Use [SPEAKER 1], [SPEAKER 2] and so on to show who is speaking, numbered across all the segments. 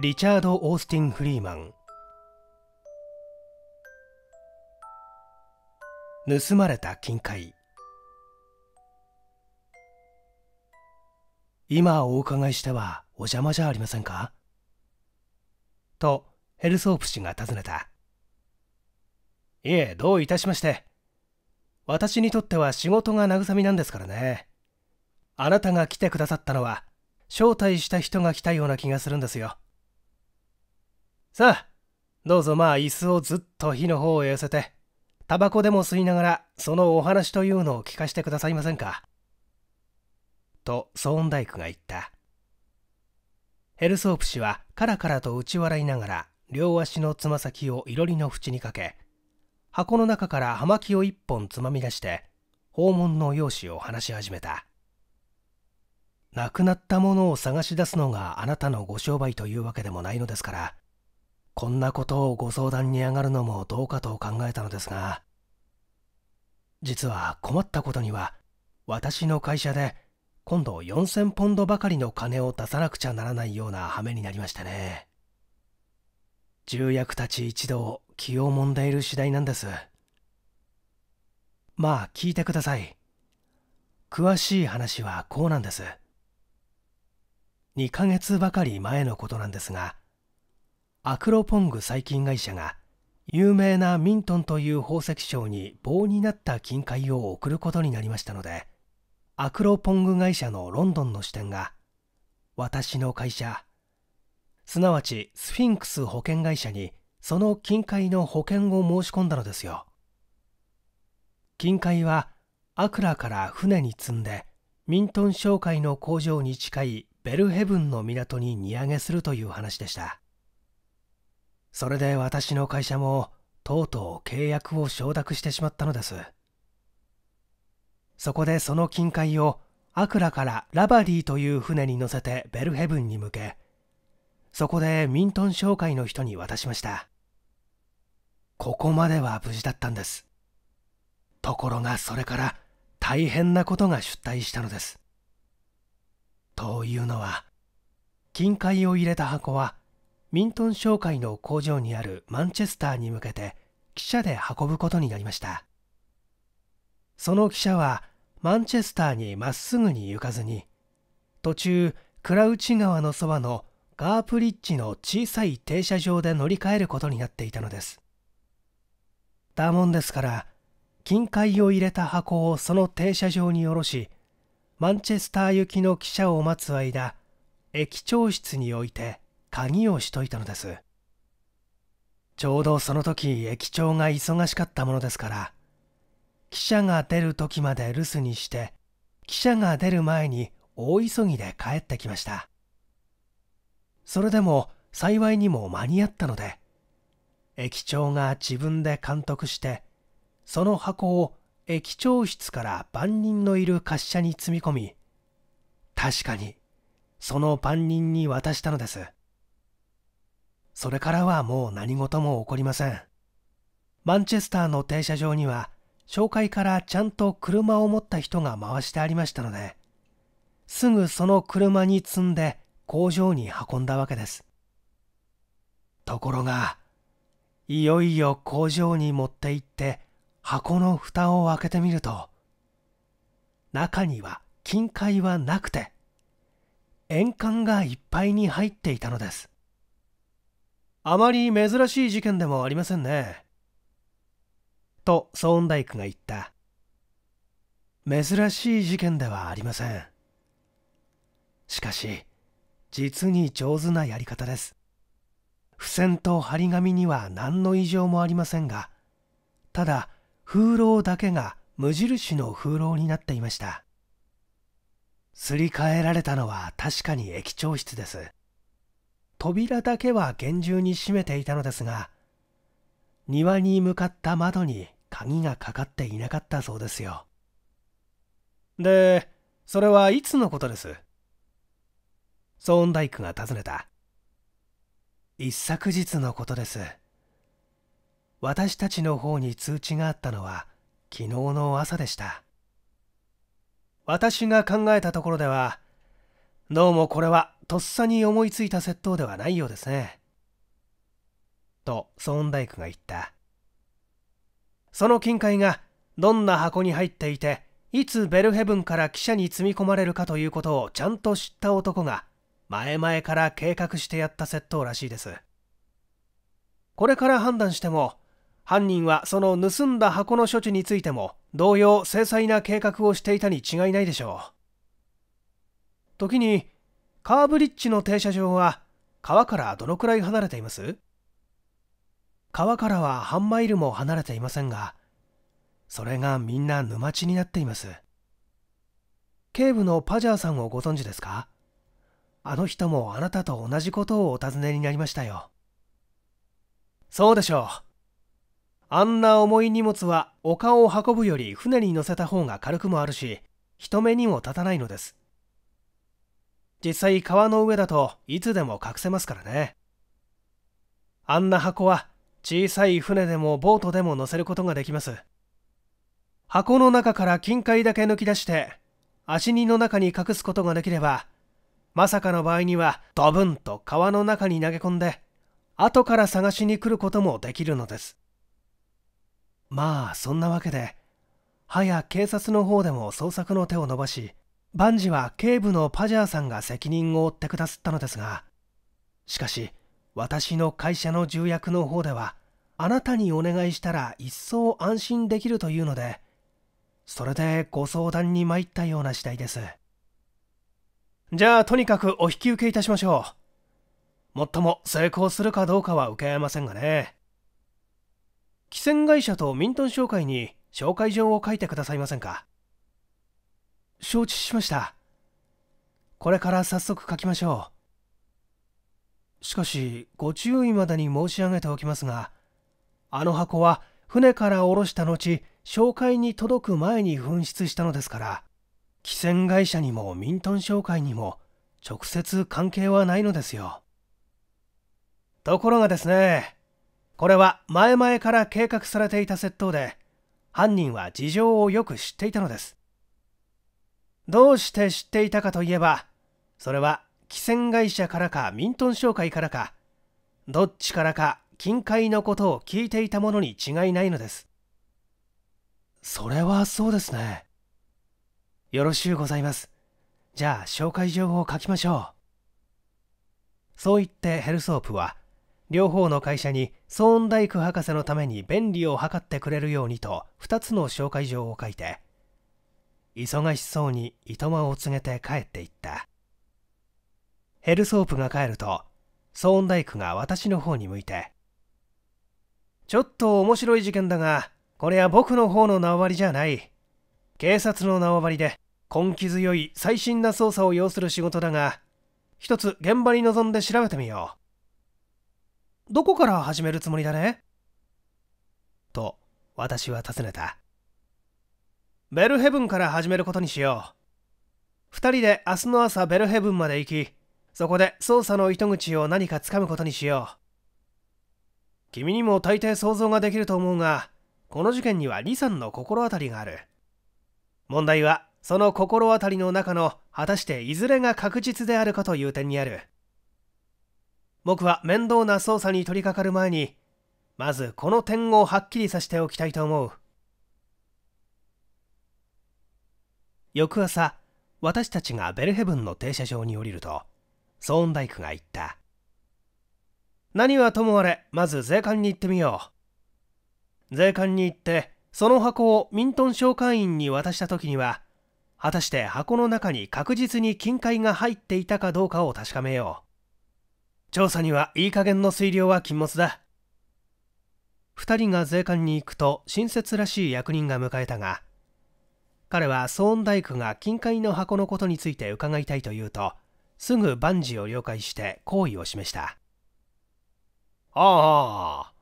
[SPEAKER 1] リチャード・オースティン・フリーマン盗まれた金塊今お伺いしてはお邪魔じゃありませんかとヘルソープ氏が尋ねたいえどういたしまして私にとっては仕事が慰みなんですからねあなたが来てくださったのは招待した人が来たような気がするんですよさあ、どうぞまあ椅子をずっと火の方へ寄せて、タバコでも吸いながらそのお話というのを聞かせてくださいませんか。とソーンダイクが言った。ヘルソープ氏はカラカラと打ち笑いながら両足のつま先をいろりの縁にかけ、箱の中から葉巻を一本つまみ出して、訪問の用紙を話し始めた。亡くなったものを探し出すのがあなたのご商売というわけでもないのですから、こんなことをご相談に上がるのもどうかと考えたのですが実は困ったことには私の会社で今度4000ポンドばかりの金を出さなくちゃならないような羽目になりましてね重役たち一同気をもんでいる次第なんですまあ聞いてください詳しい話はこうなんです2ヶ月ばかり前のことなんですがアクロポング細菌会社が有名なミントンという宝石商に棒になった金塊を送ることになりましたのでアクロポング会社のロンドンの支店が私の会社すなわちスフィンクス保険会社にその金塊の保険を申し込んだのですよ金塊はアクラから船に積んでミントン商会の工場に近いベルヘブンの港に荷揚げするという話でしたそれで私の会社もとうとう契約を承諾してしまったのですそこでその金塊をアクラからラバディという船に乗せてベルヘブンに向けそこでミントン商会の人に渡しましたここまでは無事だったんですところがそれから大変なことが出退したのですというのは金塊を入れた箱はミントン商会の工場にあるマンチェスターに向けて汽車で運ぶことになりましたその汽車はマンチェスターにまっすぐに行かずに途中クラウチ川のそばのガープリッジの小さい停車場で乗り換えることになっていたのですだもんですから金塊を入れた箱をその停車場に下ろしマンチェスター行きの汽車を待つ間駅長室に置いて鍵をしといたのですちょうどその時駅長が忙しかったものですから記者が出る時まで留守にして記者が出る前に大急ぎで帰ってきましたそれでも幸いにも間に合ったので駅長が自分で監督してその箱を駅長室から番人のいる滑車に積み込み確かにその番人に渡したのですそれからはもう何事も起こりません。マンチェスターの停車場には、紹介からちゃんと車を持った人が回してありましたので、すぐその車に積んで工場に運んだわけです。ところが、いよいよ工場に持って行って箱の蓋を開けてみると、中には金塊はなくて、円管がいっぱいに入っていたのです。あまり珍しい事件でもありませんね。とソーンダイクが言った。珍しい事件ではありません。しかし、実に上手なやり方です。付箋と張り紙には何の異常もありませんが、ただ、風浪だけが無印の風呂になっていました。すり替えられたのは確かに駅長室です。扉だけは厳重に閉めていたのですが庭に向かった窓に鍵がかかっていなかったそうですよでそれはいつのことですソーンダイクが尋ねた一昨日のことです私たちの方に通知があったのは昨日の朝でした私が考えたところではどうもこれはとっさに思いついた窃盗ではないようですね。と、ソーンダイクが言った。その金塊がどんな箱に入っていて、いつベルヘブンから汽車に積み込まれるかということをちゃんと知った男が、前々から計画してやった窃盗らしいです。これから判断しても、犯人はその盗んだ箱の処置についても、同様精細な計画をしていたに違いないでしょう。時に、カーブリッジの停車場は川からどのくらい離れています川からは半マイルも離れていませんが、それがみんな沼地になっています。警部のパジャーさんをご存知ですかあの人もあなたと同じことをお尋ねになりましたよ。そうでしょう。あんな重い荷物は丘を運ぶより船に乗せた方が軽くもあるし、人目にも立たないのです。実際川の上だといつでも隠せますからねあんな箱は小さい船でもボートでも乗せることができます箱の中から金塊だけ抜き出して足荷の中に隠すことができればまさかの場合にはドブンと川の中に投げ込んで後から探しに来ることもできるのですまあそんなわけではや警察の方でも捜索の手を伸ばし万事は警部のパジャーさんが責任を負ってくださったのですが、しかし、私の会社の重役の方では、あなたにお願いしたら一層安心できるというので、それでご相談に参ったような次第です。じゃあ、とにかくお引き受けいたしましょう。もっとも成功するかどうかは受け合えませんがね。汽船会社とミントン商会に紹介状を書いてくださいませんか。承知しました。これから早速書きましょう。しかし、ご注意までに申し上げておきますが、あの箱は船から下ろした後、紹介に届く前に紛失したのですから、汽船会社にもミントン商会にも直接関係はないのですよ。ところがですね、これは前々から計画されていた窃盗で、犯人は事情をよく知っていたのです。どうして知っていたかといえばそれは汽船会社からかミントン商会からかどっちからか近海のことを聞いていたものに違いないのですそれはそうですねよろしゅうございますじゃあ紹介状を書きましょうそう言ってヘルソープは両方の会社にソーンダイク博士のために便利を図ってくれるようにと2つの紹介状を書いて忙しそうにいとまを告げて帰っていったヘルソープが帰るとソーンダイクが私の方に向いてちょっと面白い事件だがこれは僕の方の縄張りじゃない警察の縄張りで根気強い最新な捜査を要する仕事だが一つ現場に臨んで調べてみようどこから始めるつもりだねと私は尋ねたベルヘブンから始めることにしよう。2人で明日の朝ベルヘブンまで行き、そこで捜査の糸口を何かつかむことにしよう。君にも大抵想像ができると思うが、この事件には李さんの心当たりがある。問題は、その心当たりの中の果たしていずれが確実であるかという点にある。僕は面倒な捜査に取り掛かる前に、まずこの点をはっきりさせておきたいと思う。翌朝私たちがベルヘブンの停車場に降りるとソーンダイクが言った何はともあれまず税関に行ってみよう税関に行ってその箱をミントン召喚員に渡した時には果たして箱の中に確実に金塊が入っていたかどうかを確かめよう調査にはいい加減の推量は禁物だ2人が税関に行くと親切らしい役人が迎えたが彼はソーン大工が金塊の箱のことについて伺いたいと言うとすぐ万事を了解して好意を示したああ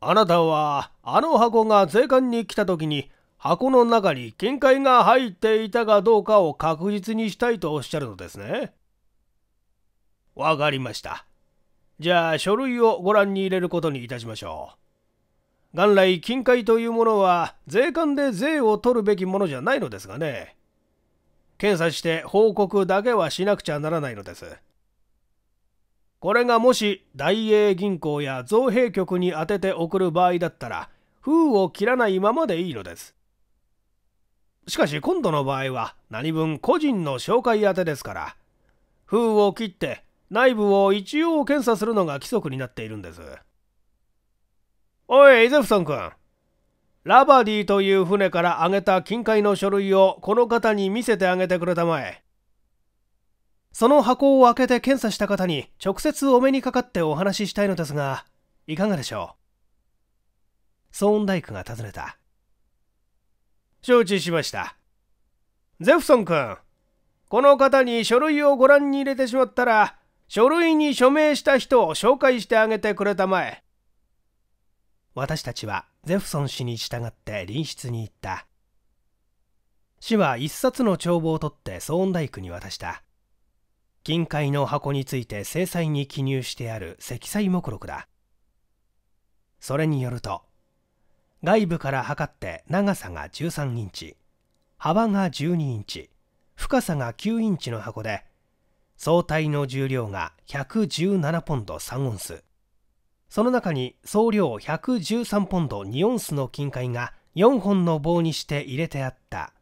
[SPEAKER 1] あなたはあの箱が税関に来た時に箱の中に金塊が入っていたかどうかを確実にしたいとおっしゃるのですねわかりましたじゃあ書類をご覧に入れることにいたしましょう元来金塊というものは税関で税を取るべきものじゃないのですがね検査して報告だけはしなくちゃならないのですこれがもし大英銀行や造幣局に充てて送る場合だったら封を切らないままでいいのですしかし今度の場合は何分個人の紹介宛てですから封を切って内部を一応検査するのが規則になっているんです。おい、イゼフソン君。ラバディという船からあげた金塊の書類をこの方に見せてあげてくれたまえ。その箱を開けて検査した方に直接お目にかかってお話ししたいのですが、いかがでしょうソーンダイクが尋ねた。承知しました。ゼフソン君、この方に書類をご覧に入れてしまったら、書類に署名した人を紹介してあげてくれたまえ。私たちはゼフソン氏に従って隣室に行った氏は一冊の帳簿を取ってソーン工に渡した金塊の箱について制裁に記入してある積載目録だそれによると外部から測って長さが13インチ幅が12インチ深さが9インチの箱で総体の重量が117ポンド3オンスその中に総量113ポンド2オンスの金塊が4本の棒にして入れてあった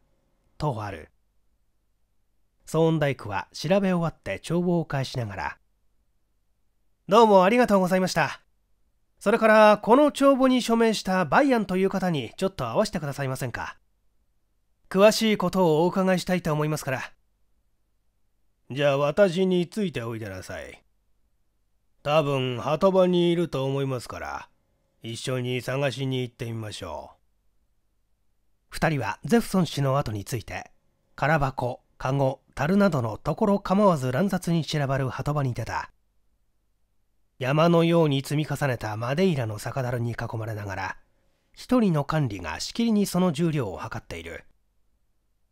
[SPEAKER 1] とあるソーン工は調べ終わって帳簿を返しながらどうもありがとうございましたそれからこの帳簿に署名したバイアンという方にちょっと会わせてくださいませんか詳しいことをお伺いしたいと思いますからじゃあ私についておいでなさい多分鳩場にいると思いますから一緒に探しに行ってみましょう2人はゼフソン氏の後について空箱籠樽などのところ構わず乱雑に散らばる鳩場に出た山のように積み重ねたマデイラの酒樽に囲まれながら一人の管理がしきりにその重量を測っている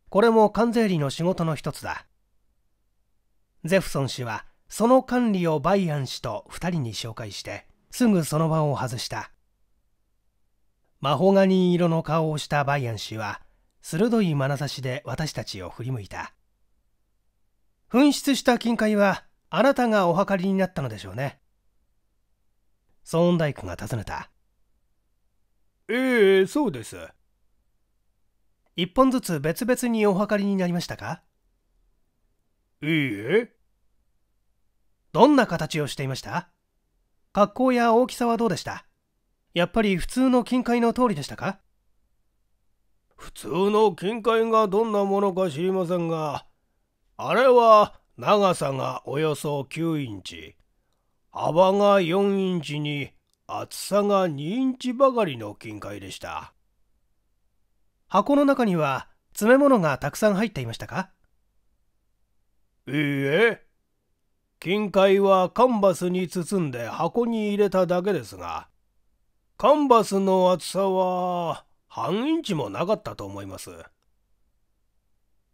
[SPEAKER 1] これも関税理の仕事の一つだゼフソン氏はその管理をバイアン氏と2人に紹介してすぐその場を外したマホガニ色の顔をしたバイアン氏は鋭い眼差しで私たちを振り向いた紛失した金塊はあなたがお測りになったのでしょうねソーン大工が尋ねたええそうです一本ずつ別々にお測りになりましたかいいえどんな形をしていました格好や大きさはどうでしたやっぱり普通の金塊の通りでしたか普通の金塊がどんなものか知りませんがあれは長さがおよそ9インチ幅が4インチに厚さが2インチばかりの金塊でした箱の中には詰め物がたくさん入っていましたかいいえ金塊はカンバスに包んで箱に入れただけですが、カンバスの厚さは半インチもなかったと思います。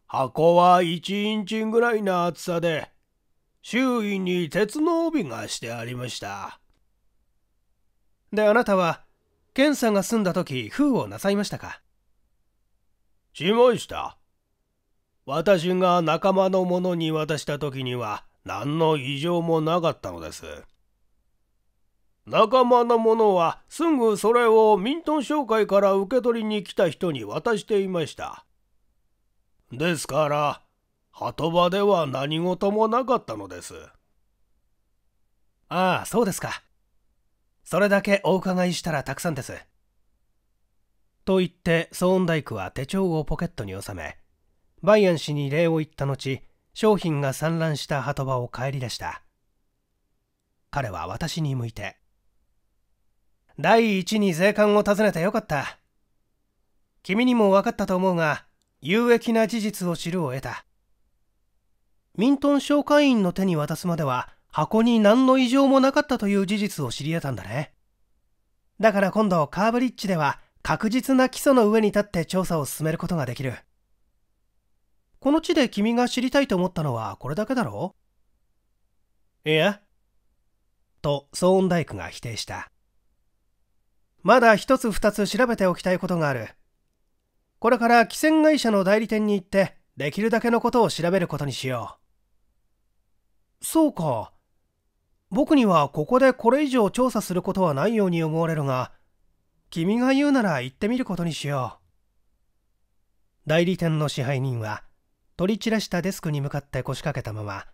[SPEAKER 1] 箱は1インチぐらいの厚さで、周囲に鉄の帯がしてありました。で、あなたは、検査が済んだ時、封をなさいましたかしました。私が仲間の者に渡した時には、何の異常もなかったのです。仲間のものはすぐそれをミントン商会から受け取りに来た人に渡していました。ですから、鳩場では何事もなかったのです。ああ、そうですか。それだけお伺いしたらたくさんです。と言って、ソーンダイクは手帳をポケットに収め、バイアン氏に礼を言った後、商品が散乱した波止場を帰り出した彼は私に向いて第一に税関を訪ねてよかった君にも分かったと思うが有益な事実を知るを得たミントン商会員の手に渡すまでは箱に何の異常もなかったという事実を知り得たんだねだから今度カーブリッジでは確実な基礎の上に立って調査を進めることができるこの地で君が知りたいと思ったのはこれだけだろいや。と、騒音大工が否定した。まだ一つ二つ調べておきたいことがある。これから汽船会社の代理店に行って、できるだけのことを調べることにしよう。そうか。僕にはここでこれ以上調査することはないように思われるが、君が言うなら行ってみることにしよう。代理店の支配人は取り散らしたデスクに向かって腰掛けたまま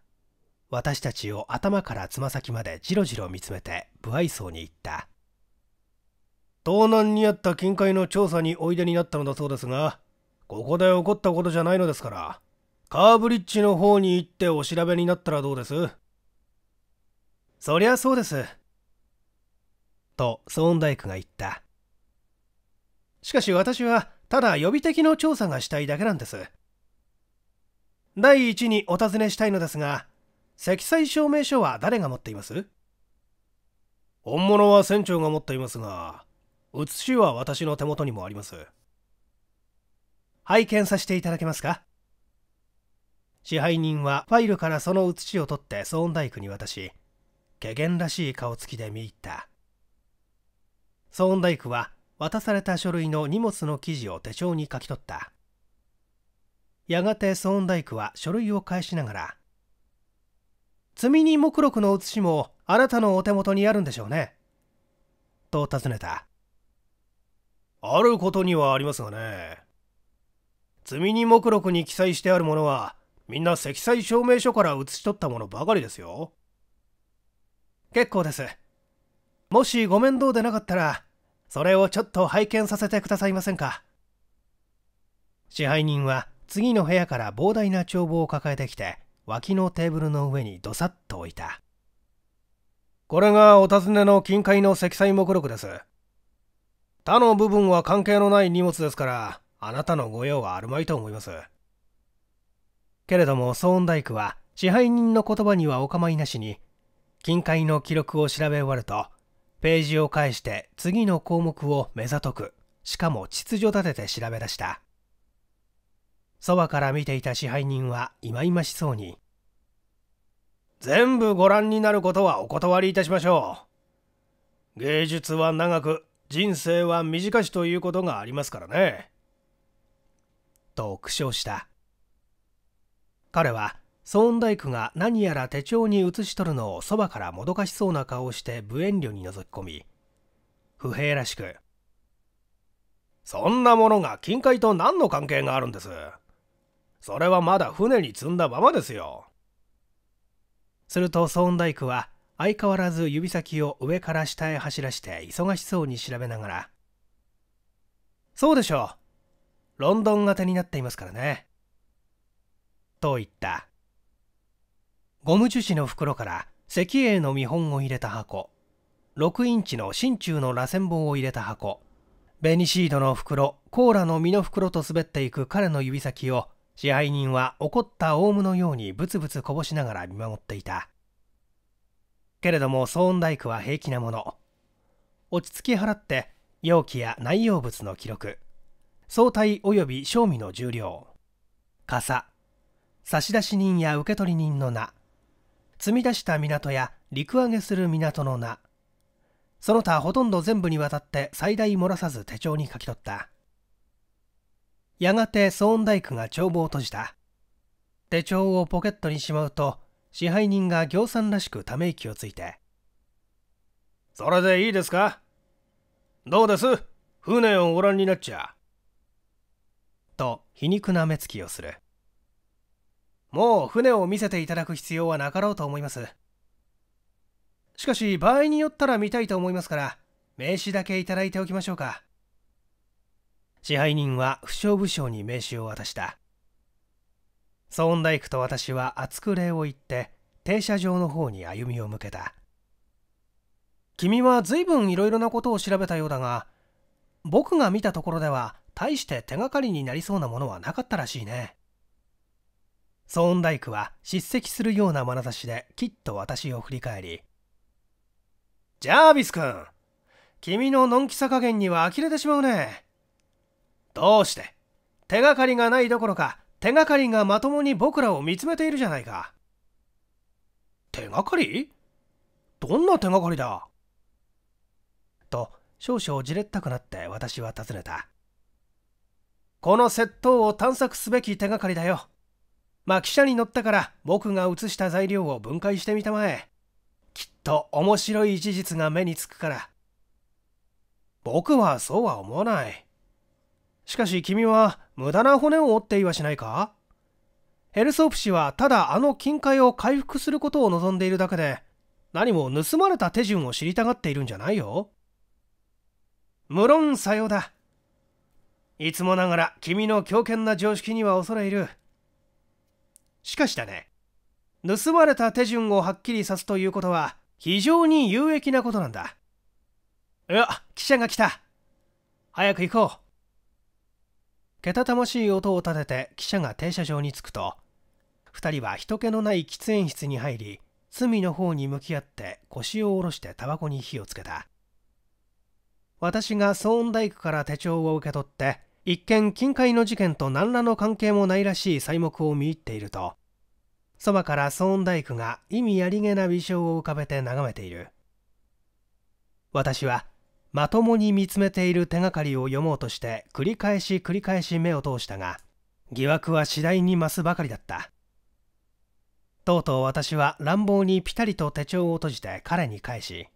[SPEAKER 1] 私たちを頭からつま先までじろじろ見つめて不愛想に言った盗難にあった近海の調査においでになったのだそうですがここで起こったことじゃないのですからカーブリッジの方に行ってお調べになったらどうですそりゃそうですとソーンダイクが言ったしかし私はただ予備的の調査がしたいだけなんです第一にお尋ねしたいのですが積載証明書は誰が持っています本物は船長が持っていますが写しは私の手元にもあります拝見させていただけますか支配人はファイルからその写しを取ってソーンダイクに渡し怪げらしい顔つきで見入ったソーンダイクは渡された書類の荷物の記事を手帳に書き取ったやがて孫大工は書類を返しながら「積に目録の写しもあなたのお手元にあるんでしょうね」と尋ねたあることにはありますがね積に目録に記載してあるものはみんな積載証明書から写し取ったものばかりですよ結構ですもしご面倒でなかったらそれをちょっと拝見させてくださいませんか支配人は次の部屋から膨大な帳簿を抱えてきて脇のテーブルの上にどさっと置いたこれがお尋ねの金塊の積載目録です他の部分は関係のない荷物ですからあなたの御用はあるまいと思いますけれども騒音大工は支配人の言葉にはお構いなしに金塊の記録を調べ終わるとページを返して次の項目を目ざとくしかも秩序立てて調べ出したそばから見ていた支配人は忌々しそうに全部ご覧になることはお断りいたしましょう芸術は長く人生は短しということがありますからねと苦笑した彼はソーンダイクが何やら手帳に写しとるのをそばからもどかしそうな顔をして無遠慮に覗き込み不平らしく「そんなものが金塊と何の関係があるんです?」それはまだ船に積んだままですよ。するとソーンダイクは相変わらず指先を上から下へ走らして忙しそうに調べながら「そうでしょうロンドン型になっていますからね」と言ったゴム樹脂の袋から石英の見本を入れた箱6インチの真鍮の螺旋棒を入れた箱ベニシードの袋コーラの実の袋と滑っていく彼の指先を支配人は怒ったオウムのようにブツブツこぼしながら見守っていたけれども騒音大工は平気なもの落ち着き払って容器や内容物の記録総体及び賞味の重量傘差出人や受取人の名積み出した港や陸揚げする港の名その他ほとんど全部にわたって最大漏らさず手帳に書き取ったやがて騒音大工が帳簿を閉じた手帳をポケットにしまうと支配人が行さんらしくため息をついてそれでいいですかどうです船をご覧になっちゃと皮肉な目つきをするもう船を見せていただく必要はなかろうと思いますしかし場合によったら見たいと思いますから名刺だけいただいておきましょうか支配人は負傷武将に名刺を渡したソーンダイクと私は厚く礼を言って停車場の方に歩みを向けた君は随分いろいろなことを調べたようだが僕が見たところでは大して手がかりになりそうなものはなかったらしいねソーンダイクは叱責するような眼差しできっと私を振り返りジャービス君君ののんきさ加減には呆れてしまうねどうして手がかりがないどころか手がかりがまともに僕らを見つめているじゃないか手がかりどんな手がかりだと少々じれったくなって私は尋ねたこの窃盗を探索すべき手がかりだよまあ汽車に乗ったから僕が写した材料を分解してみたまえきっと面白い事実が目につくから僕はそうは思わないしかし君は無駄な骨を折っていはしないかヘルソープ氏はただあの金塊を回復することを望んでいるだけで何も盗まれた手順を知りたがっているんじゃないよ無論さようだいつもながら君の強権な常識には恐れいるしかしだね盗まれた手順をはっきりさすということは非常に有益なことなんだいや汽車が来た早く行こうけたたましい音を立てて記者が停車場に着くと2人は人気のない喫煙室に入り罪の方に向き合って腰を下ろしてタバコに火をつけた私が騒音大工から手帳を受け取って一見近海の事件と何らの関係もないらしい材木を見入っているとそばから騒音大工が意味ありげな微笑を浮かべて眺めている私はまともに見つめている手がかりを読もうとして繰り返し繰り返し目を通したが疑惑は次第に増すばかりだったとうとう私は乱暴にピタリと手帳を閉じて彼に返し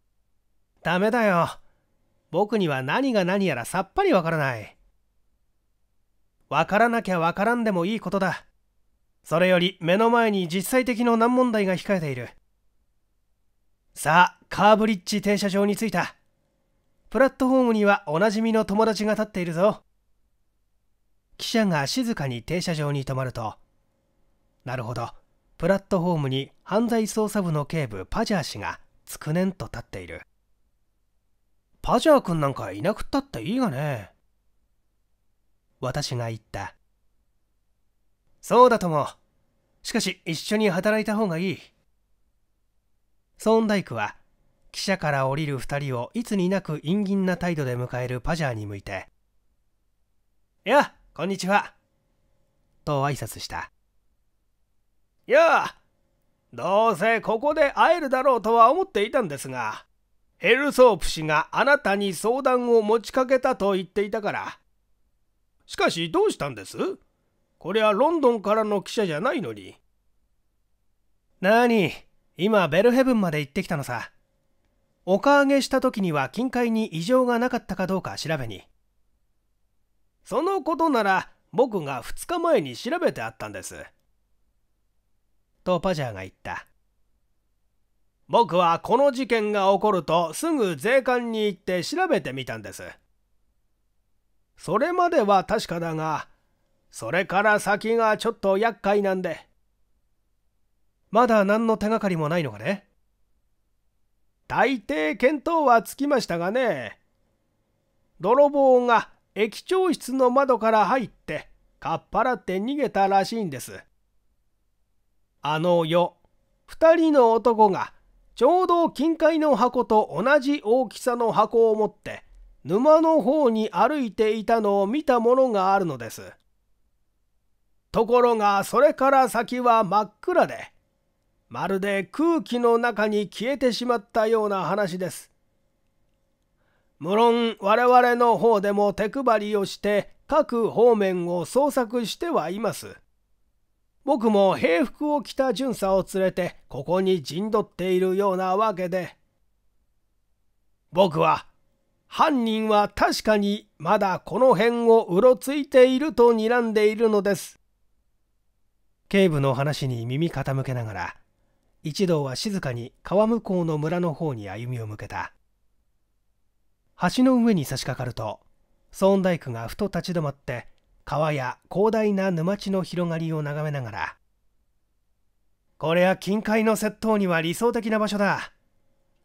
[SPEAKER 1] 「ダメだよ僕には何が何やらさっぱりわからない」「わからなきゃわからんでもいいことだ」それより目の前に実際的の難問題が控えているさあカーブリッジ停車場に着いたプラットフォームにはおなじみの友達が立っているぞ。記者が静かに停車場に止まると、なるほど、プラットフォームに犯罪捜査部の警部パジャー氏がつくねんと立っている。パジャー君なんかいなくったっていいがね。私が言った。そうだとも。しかし一緒に働いた方がいい。ソーンダイクは汽車から降りる2人をいつになく陰銀な態度で迎えるパジャーに向いて「やこんにちは」と挨拶した「やあどうせここで会えるだろうとは思っていたんですがヘルソープ氏があなたに相談を持ちかけたと言っていたからしかしどうしたんですこれはロンドンからの記者じゃないのに」なに今ベルヘブンまで行ってきたのさかあげした時には近海に異常がなかったかどうか調べにそのことなら僕が2日前に調べてあったんですとパジャーが言った僕はこの事件が起こるとすぐ税関に行って調べてみたんですそれまでは確かだがそれから先がちょっと厄介なんでまだ何の手がかりもないのかね大抵見当はつきましたがね泥棒が駅長室の窓から入ってかっぱらって逃げたらしいんですあの夜2人の男がちょうど金塊の箱と同じ大きさの箱を持って沼の方に歩いていたのを見たものがあるのですところがそれから先は真っ暗でまるで空気の中に消えてしまったような話です。無論我々の方でも手配りをして各方面を捜索してはいます。僕も平服を着た巡査を連れてここに陣取っているようなわけで僕は犯人は確かにまだこの辺をうろついていると睨んでいるのです警部の話に耳傾けながら一同は静かに川向こうの村の方に歩みを向けた橋の上に差し掛かると孫大工がふと立ち止まって川や広大な沼地の広がりを眺めながら「これは近海の窃盗には理想的な場所だ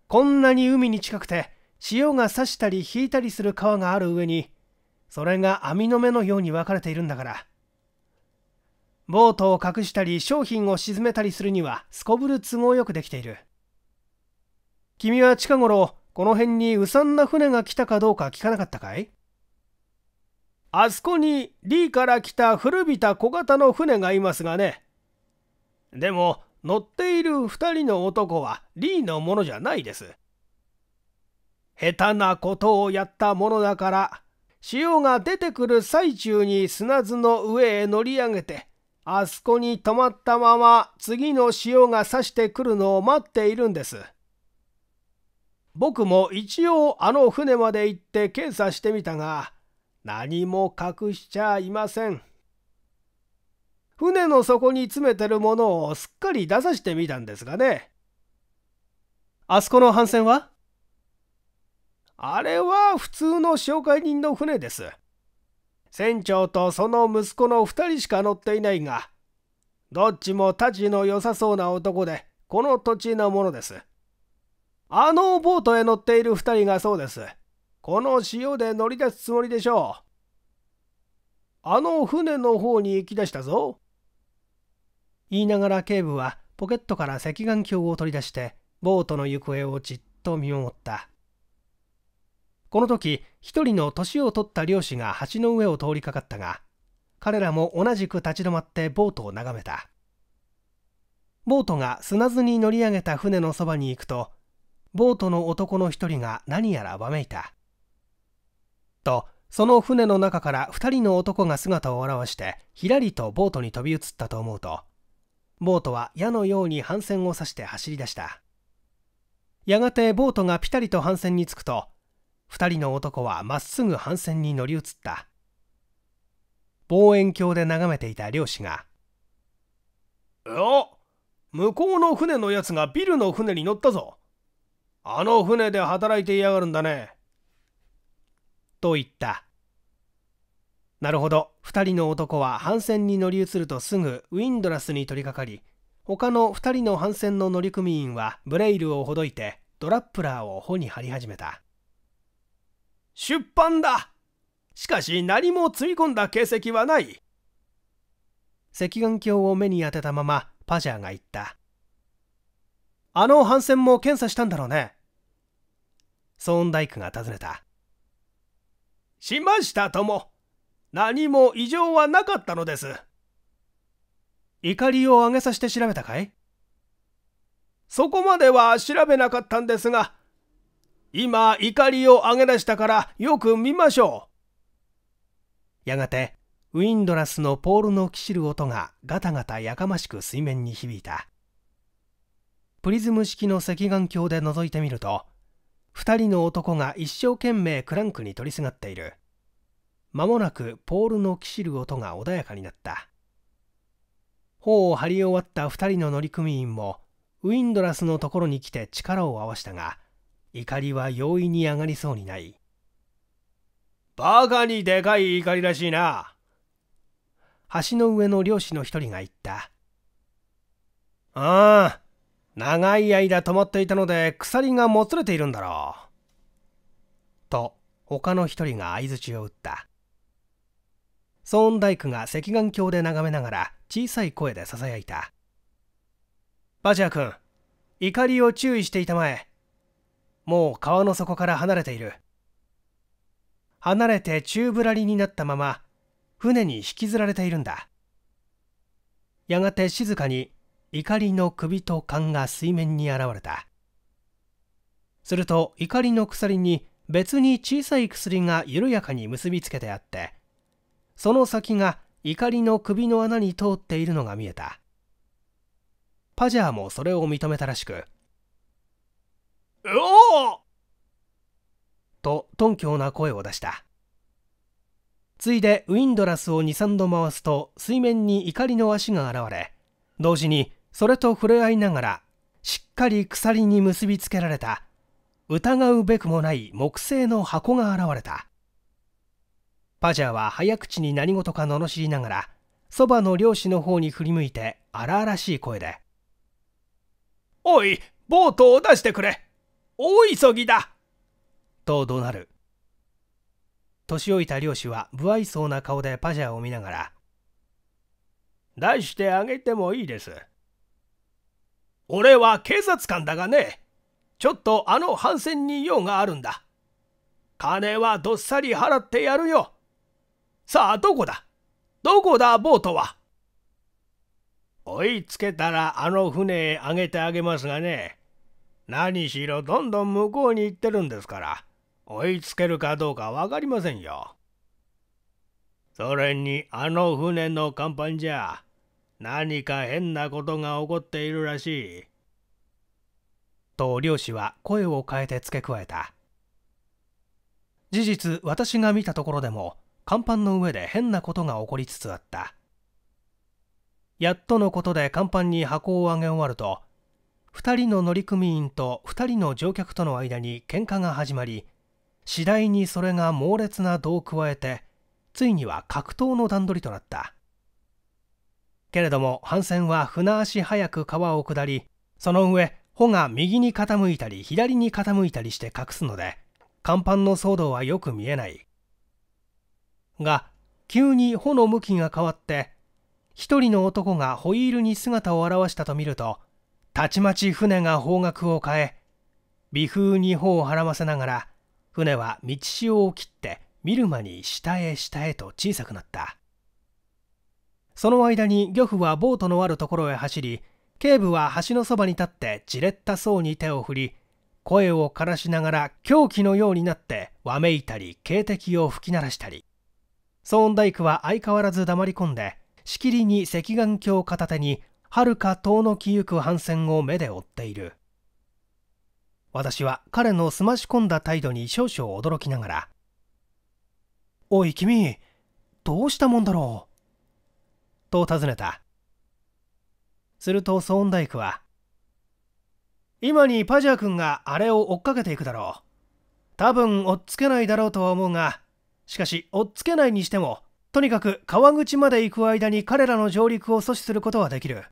[SPEAKER 1] こんなに海に近くて潮が差したり引いたりする川がある上にそれが網の目のように分かれているんだからボートを隠したり商品を沈めたりするにはすこぶる都合よくできている君は近頃この辺にうさんな船が来たかどうか聞かなかったかいあそこにリーから来た古びた小型の船がいますがねでも乗っている2人の男はリーのものじゃないです下手なことをやったものだから潮が出てくる最中に砂図の上へ乗り上げてあそこに止まったまま次の潮が差してくるのを待っているんです。僕も一応あの船まで行って検査してみたが、何も隠しちゃいません。船の底に詰めてるものをすっかり出さしてみたんですがね。あそこの帆船はあれは普通の紹介人の船です。船長とその息子の2人しか乗っていないが、どっちもたちの良さそうな男で、この土地のものです。あのボートへ乗っている2人がそうです。この潮で乗り出すつもりでしょう。あの船の方に行き出したぞ。言いながら警部はポケットから赤眼鏡を取り出してボートの行方をじっと見守った。この時一人の年を取った漁師が橋の上を通りかかったが彼らも同じく立ち止まってボートを眺めたボートが砂津に乗り上げた船のそばに行くとボートの男の一人が何やらわめいたとその船の中から2人の男が姿を現してひらりとボートに飛び移ったと思うとボートは矢のように帆船を刺して走り出したやがてボートがピタリと帆船に着くと2人の男はまっすぐ帆船に乗り移った望遠鏡で眺めていた漁師が「お向こうの船のやつがビルの船に乗ったぞあの船で働いていやがるんだね」と言ったなるほど2人の男は帆船に乗り移るとすぐウィンドラスに取り掛かり他の2人の帆船の乗組員はブレイルをほどいてドラップラーを帆に張り始めた出版だしかし何もつぎ込んだ形跡はない赤眼鏡を目に当てたままパジャーが言ったあの反戦も検査したんだろうねソーンダイクが尋ねたしましたとも何も異常はなかったのです怒りを上げさせて調べたかいそこまでは調べなかったんですが今怒りを上げ出したからよく見ましょう。やがてウィンドラスのポールのきしる音がガタガタやかましく水面に響いた。プリズム式の赤眼鏡で覗いてみると2人の男が一生懸命クランクに取りすがっている間もなくポールのきしる音が穏やかになった頬を張り終わった2人の乗組員もウィンドラスのところに来て力を合わしたが怒りは容易に上がりそうにないバカにでかい怒りらしいな橋の上の漁師の一人が言ったああ長い間止まっていたので鎖がもつれているんだろうと他の一人が相づちを打ったソーンダイクが赤眼鏡で眺めながら小さい声でささやいたバジャ君怒りを注意していたまえもう川の底から離れている離れて宙ぶらりになったまま船に引きずられているんだやがて静かに怒りの首と勘が水面に現れたすると怒りの鎖に別に小さい薬が緩やかに結びつけてあってその先が怒りの首の穴に通っているのが見えたパジャーもそれを認めたらしくおおと頓強な声を出したついでウィンドラスを23度回すと水面に怒りの足が現れ同時にそれと触れ合いながらしっかり鎖に結びつけられた疑うべくもない木製の箱が現れたパジャは早口に何事か罵りながらそばの漁師の方に振り向いて荒々しい声で「おいボートを出してくれ大急ぎだと怒鳴る。年老いた漁師は不愛想な顔でパジャを見ながら、出してあげてもいいです。俺は警察官だがね、ちょっとあの反戦に用があるんだ。金はどっさり払ってやるよ。さあ、どこだどこだ、ボートは。追いつけたらあの船へあげてあげますがね。何しろどんどん向こうに行ってるんですから追いつけるかどうか分かりませんよ。それにあの船の甲板じゃ何か変なことが起こっているらしい。と漁師は声を変えて付け加えた。事実私が見たところでも甲板の上で変なことが起こりつつあった。やっとのことで甲板に箱を上げ終わると2人の乗組員と2人の乗客との間に喧嘩が始まり次第にそれが猛烈な度を加えてついには格闘の段取りとなったけれども帆船は船足早く川を下りその上帆が右に傾いたり左に傾いたりして隠すので甲板の騒動はよく見えないが急に帆の向きが変わって一人の男がホイールに姿を現したと見るとたちまち船が方角を変え微風に帆をはらませながら船は道潮を切って見る間に下へ下へと小さくなったその間に漁夫はボートのあるところへ走り警部は橋のそばに立ってじれったそうに手を振り声を枯らしながら狂気のようになってわめいたり警笛を吹き鳴らしたり騒音大ダイクは相変わらず黙り込んでしきりに赤眼鏡片手に遥か遠のきゆく反戦を目で追っている私は彼のすまし込んだ態度に少々驚きながら「おい君どうしたもんだろう?」と尋ねたするとソーンダイクは「今にパジャー君があれを追っかけていくだろう」多分追っつけないだろうとは思うがしかし追っつけないにしてもとにかく川口まで行く間に彼らの上陸を阻止することはできる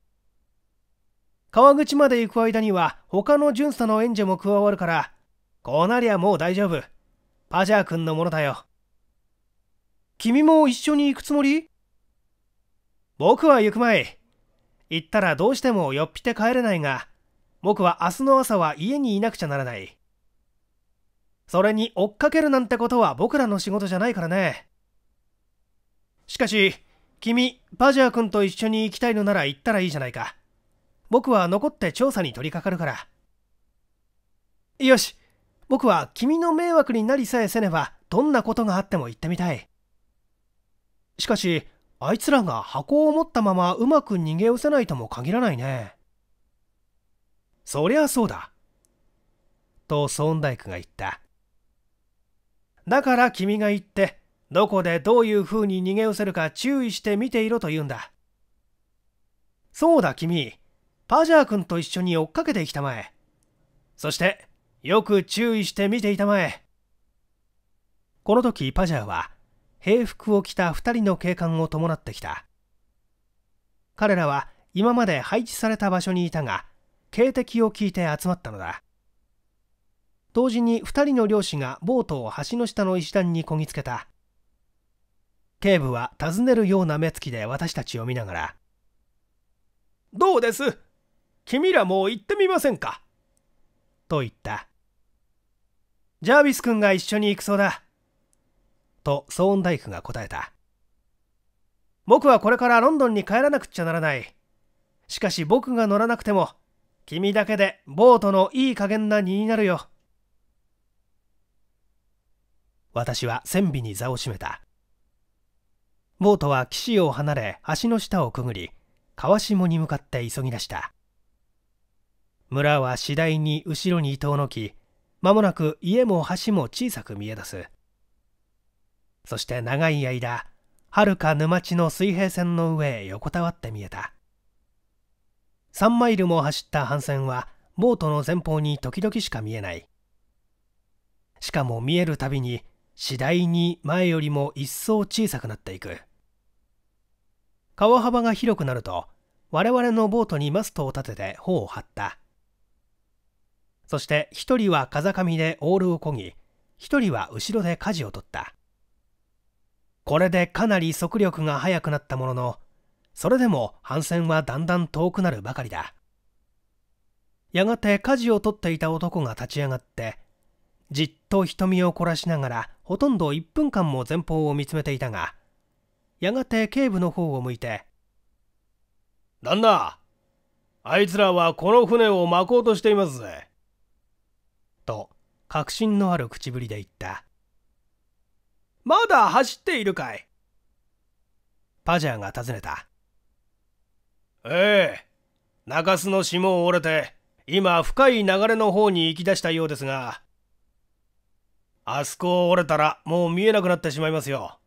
[SPEAKER 1] 川口まで行く間には他の巡査の援助も加わるから、こうなりゃもう大丈夫。パジャー君のものだよ。君も一緒に行くつもり僕は行くまい。行ったらどうしてもよっぴて帰れないが、僕は明日の朝は家にいなくちゃならない。それに追っかけるなんてことは僕らの仕事じゃないからね。しかし、君、パジャー君と一緒に行きたいのなら行ったらいいじゃないか。僕は残って調査に取り掛かるから。よし、僕は君の迷惑になりさえせねば、どんなことがあっても行ってみたい。しかし、あいつらが箱を持ったままうまく逃げ寄せないとも限らないね。そりゃそうだ。と孫大工が言った。だから君が言って、どこでどういう風に逃げ寄せるか注意して見ていろと言うんだ。そうだ君、パジャー君と一緒に追っかけていきたまえそしてよく注意して見ていたまえこの時パジャーは平服を着た2人の警官を伴ってきた彼らは今まで配置された場所にいたが警笛を聞いて集まったのだ同時に2人の漁師がボートを橋の下の石段にこぎつけた警部は尋ねるような目つきで私たちを見ながら「どうです君らもう行ってみませんかと言った。ジャービス君が一緒に行くそうだ。とソーンダイクが答えた。僕はこれからロンドンに帰らなくちゃならない。しかし僕が乗らなくても、君だけでボートのいい加減な荷になるよ。私は船尾に座を締めた。ボートは岸を離れ橋の下をくぐり、川下に向かって急ぎ出した。村は次第に後ろに遠のき間もなく家も橋も小さく見え出すそして長い間はるか沼地の水平線の上へ横たわって見えた3マイルも走った帆船はボートの前方に時々しか見えないしかも見えるたびに次第に前よりも一層小さくなっていく川幅が広くなると我々のボートにマストを立てて帆を張ったそして1人は風上でオールをこぎ1人は後ろで舵を取ったこれでかなり速力が速くなったもののそれでも帆船はだんだん遠くなるばかりだやがて舵を取っていた男が立ち上がってじっと瞳を凝らしながらほとんど1分間も前方を見つめていたがやがて警部の方を向いて「旦那あいつらはこの船を巻こうとしていますぜと確信のある口ぶりで言ったまだ走っているかいパジャーが尋ねたええ中洲の霜を折れて今深い流れの方に行き出したようですがあそこを折れたらもう見えなくなってしまいますよ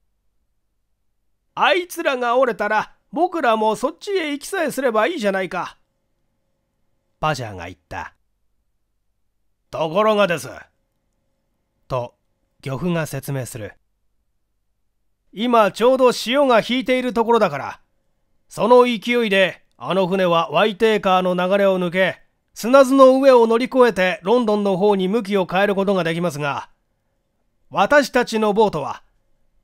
[SPEAKER 1] あいつらが折れたら僕らもそっちへ行きさえすればいいじゃないかパジャーが言ったところがです。と、漁夫が説明する。今ちょうど潮が引いているところだから、その勢いであの船はワイテーカーの流れを抜け、砂津の上を乗り越えてロンドンの方に向きを変えることができますが、私たちのボートは、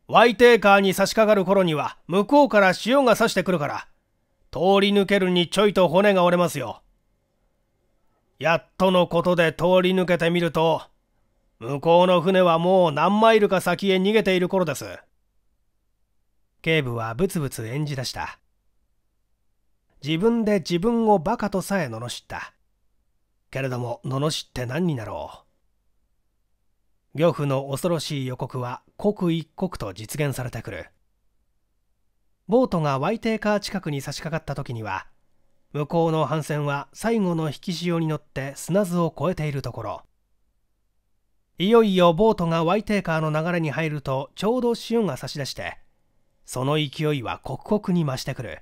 [SPEAKER 1] ワイテーカーに差し掛かる頃には向こうから潮が差してくるから、通り抜けるにちょいと骨が折れますよ。やっとのことで通り抜けてみると、向こうの船はもう何マイルか先へ逃げている頃です。警部はブツブツ演じ出した。自分で自分をバカとさえ罵った。けれども、罵って何になろう。漁夫の恐ろしい予告は刻一刻と実現されてくる。ボートがワイテーカー近くに差し掛かった時には、向こうの帆船は最後の引き潮に乗って砂津を越えているところいよいよボートがワイテーカーの流れに入るとちょうど潮が差し出してその勢いは刻々に増してくる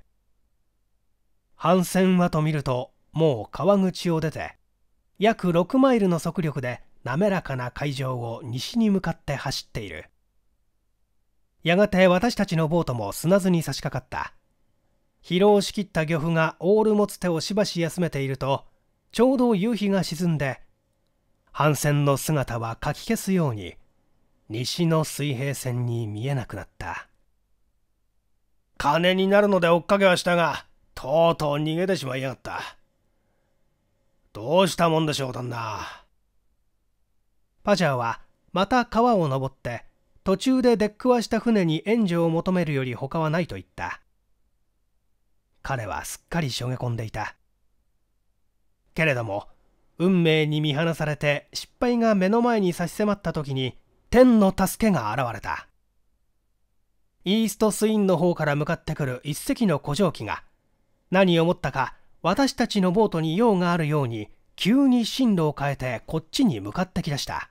[SPEAKER 1] 帆船はと見るともう川口を出て約6マイルの速力で滑らかな海上を西に向かって走っているやがて私たちのボートも砂津に差し掛かった疲労しきった漁夫がオール持つ手をしばし休めているとちょうど夕日が沈んで帆船の姿はかき消すように西の水平線に見えなくなった金になるので追っかけはしたがとうとう逃げてしまいやがったどうしたもんでしょう旦那パジャーはまた川を登って途中で出ッくわした船に援助を求めるより他はないと言った彼はすっかりしょげ込んでいたけれども運命に見放されて失敗が目の前に差し迫った時に天の助けが現れたイーストスインの方から向かってくる一隻の古城機が何を思ったか私たちのボートに用があるように急に進路を変えてこっちに向かってきだした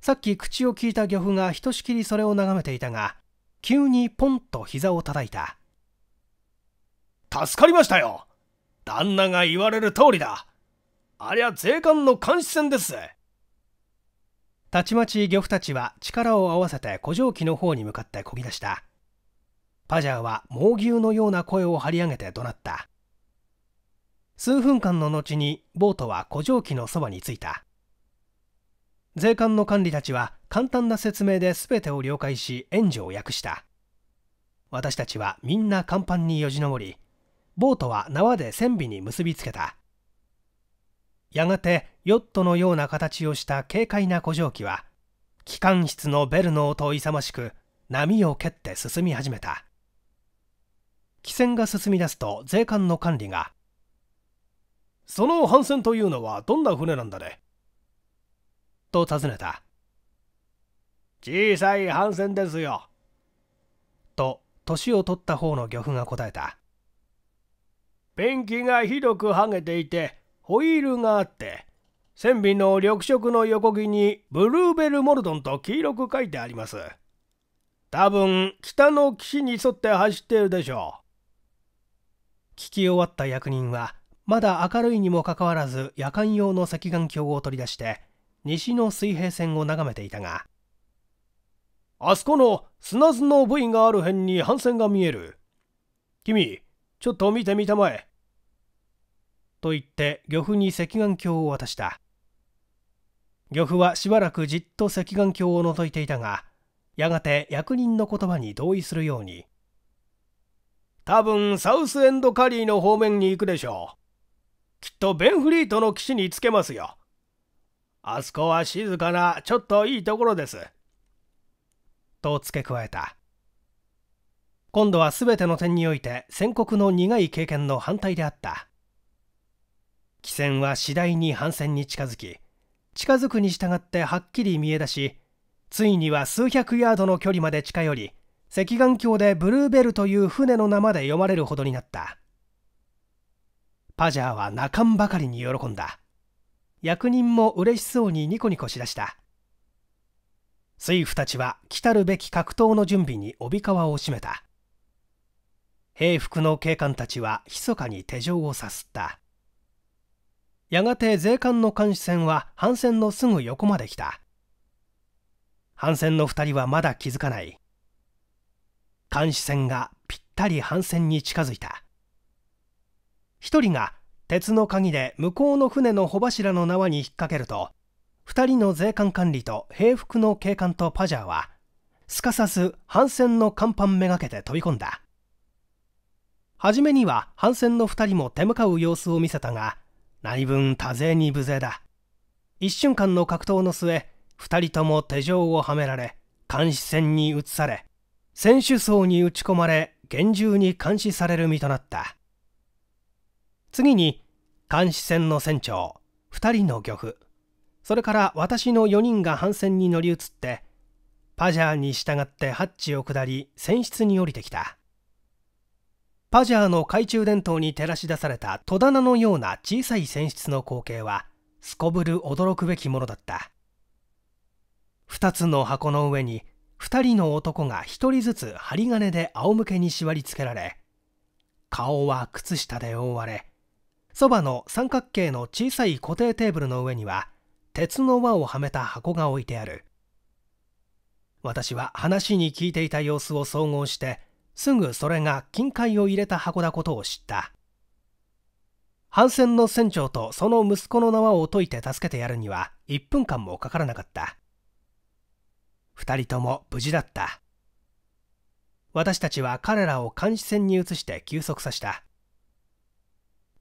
[SPEAKER 1] さっき口を利いた漁夫がひとしきりそれを眺めていたが急にポンと膝を叩いた助かりましたよ。旦那が言われる通りだ。ありゃ税関の監視船です。たちまち漁夫たちは力を合わせて古城機の方に向かってこぎ出した。パジャーは猛牛のような声を張り上げて怒鳴った。数分間の後にボートは古城機のそばに着いた。税関の管理たちは簡単な説明で全てを了解し援助を訳した。私たちはみんな甲板によじ登りボートは縄で船尾に結びつけたやがてヨットのような形をした軽快な古城機は機関室のベルの音を勇ましく波を蹴って進み始めた汽船が進み出すと税関の管理が「その帆船というのはどんな船なんだね?」と尋ねた「小さい帆船ですよ」と年を取った方の漁夫が答えたペンキがひどく剥げていてホイールがあって船尾の緑色の横木にブルーベルモルドンと黄色く書いてあります多分北の岸に沿って走ってるでしょう聞き終わった役人はまだ明るいにもかかわらず夜間用の赤眼鏡を取り出して西の水平線を眺めていたがあそこの砂津の部位がある辺に帆船が見える君ちょっと見てみたまえ。と言って漁夫に赤眼鏡を渡した。漁夫はしばらくじっと赤眼鏡を覗いていたが、やがて役人の言葉に同意するように。多分サウスエンドカリーの方面に行くでしょう。きっとベンフリートの岸につけますよ。あそこは静かなちょっといいところです。と付け加えた。今度は全ての点において宣告の苦い経験の反対であった汽船は次第に反戦に近づき近づくに従ってはっきり見え出しついには数百ヤードの距離まで近寄り赤眼鏡でブルーベルという船の名まで読まれるほどになったパジャーは泣かんばかりに喜んだ役人も嬉しそうにニコニコしだした水夫たちは来たるべき格闘の準備に帯皮を締めた平服の警官たちは密かに手錠をさすったやがて税関の監視船は反戦のすぐ横まで来た反戦の2人はまだ気づかない監視船がぴったり反戦に近づいた1人が鉄の鍵で向こうの船の帆柱の縄に引っ掛けると2人の税関管理と平服の警官とパジャーはすかさず反戦の甲板めがけて飛び込んだ初めには反戦の二人も手向かう様子を見せたが何分多勢に無勢だ一瞬間の格闘の末二人とも手錠をはめられ監視船に移され選手層に打ち込まれ厳重に監視される身となった次に監視船の船長2人の漁夫それから私の4人が反戦に乗り移ってパジャーに従ってハッチを下り船室に降りてきたパジャーの懐中電灯に照らし出された戸棚のような小さい船室の光景はすこぶる驚くべきものだった2つの箱の上に2人の男が1人ずつ針金で仰向けに縛り付けられ顔は靴下で覆われそばの三角形の小さい固定テーブルの上には鉄の輪をはめた箱が置いてある私は話に聞いていた様子を総合してすぐそれが金塊を入れた箱だことを知った反戦の船長とその息子の縄を解いて助けてやるには1分間もかからなかった2人とも無事だった私たちは彼らを監視船に移して休息させた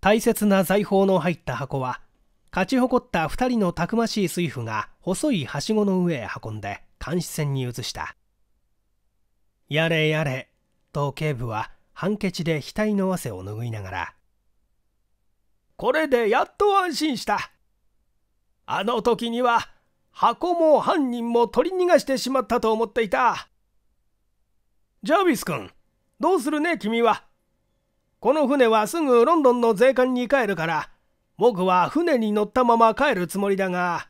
[SPEAKER 1] 大切な財宝の入った箱は勝ち誇った2人のたくましい水夫が細いはしごの上へ運んで監視船に移したやれやれ頭警部はハンケチで額の汗を拭いながら「これでやっと安心したあの時には箱も犯人も取り逃がしてしまったと思っていたジャービス君どうするね君はこの船はすぐロンドンの税関に帰るから僕は船に乗ったまま帰るつもりだが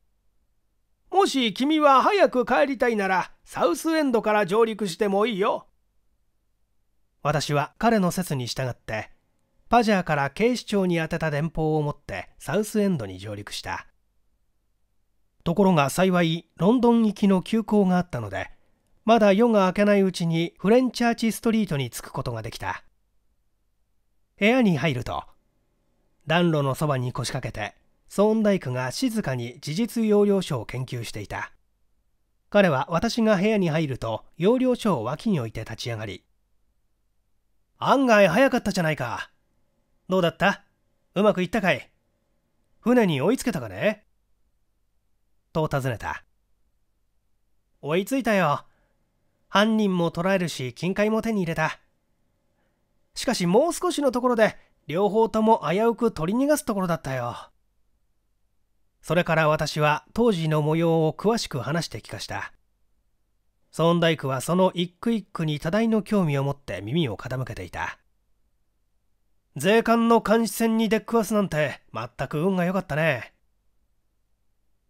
[SPEAKER 1] もし君は早く帰りたいならサウスエンドから上陸してもいいよ私は彼の説に従ってパジャーから警視庁に宛てた電報を持ってサウスエンドに上陸したところが幸いロンドン行きの急行があったのでまだ夜が明けないうちにフレンチャーチストリートに着くことができた部屋に入ると暖炉のそばに腰掛けてソーンダイクが静かに事実要領書を研究していた彼は私が部屋に入ると要領書を脇に置いて立ち上がり案外早かったじゃないか。どうだったうまくいったかい船に追いつけたかねと尋ねた。追いついたよ。犯人も捕らえるし、金塊も手に入れた。しかしもう少しのところで、両方とも危うく取り逃がすところだったよ。それから私は当時の模様を詳しく話して聞かした。ソーンはその一句一句に多大の興味を持って耳を傾けていた税関の監視船に出くわすなんて全く運が良かったね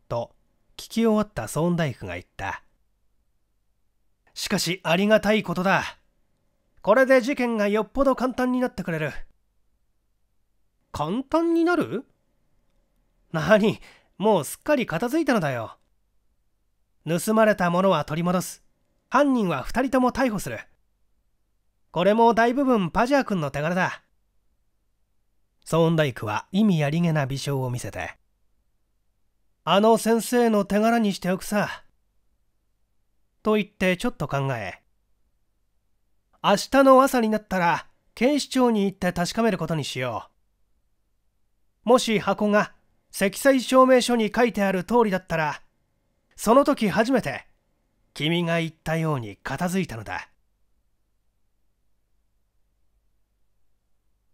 [SPEAKER 1] と聞き終わったソーンダイクが言ったしかしありがたいことだこれで事件がよっぽど簡単になってくれる簡単になる何もうすっかり片付いたのだよ盗まれたものは取り戻す犯人は2人とも逮捕するこれも大部分パジャー君の手柄だソーンダイクは意味ありげな微笑を見せてあの先生の手柄にしておくさと言ってちょっと考え明日の朝になったら警視庁に行って確かめることにしようもし箱が積載証明書に書いてある通りだったらその時初めて君が言ったように片付いたのだ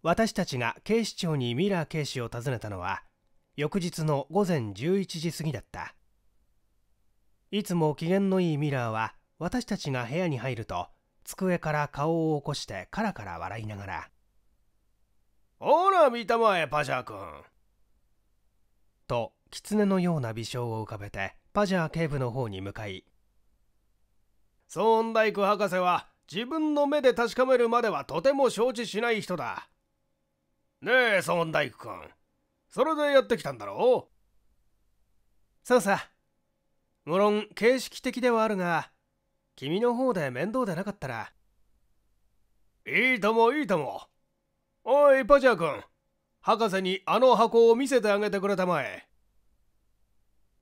[SPEAKER 1] 私たちが警視庁にミラー警視を訪ねたのは翌日の午前11時過ぎだったいつも機嫌のいいミラーは私たちが部屋に入ると机から顔を起こしてカラカラ笑いながら「ほら見たまえパジャー君」と狐のような微笑を浮かべてパジャー警部の方に向かいソーンダク博士は自分の目で確かめるまではとても承知しない人だ。ねえ、ソーンダイク君。それでやってきたんだろうそうさ。無論、形式的ではあるが、君の方で面倒でなかったら。いいともいいとも。おい、パチャ君。博士にあの箱を見せてあげてくれたまえ。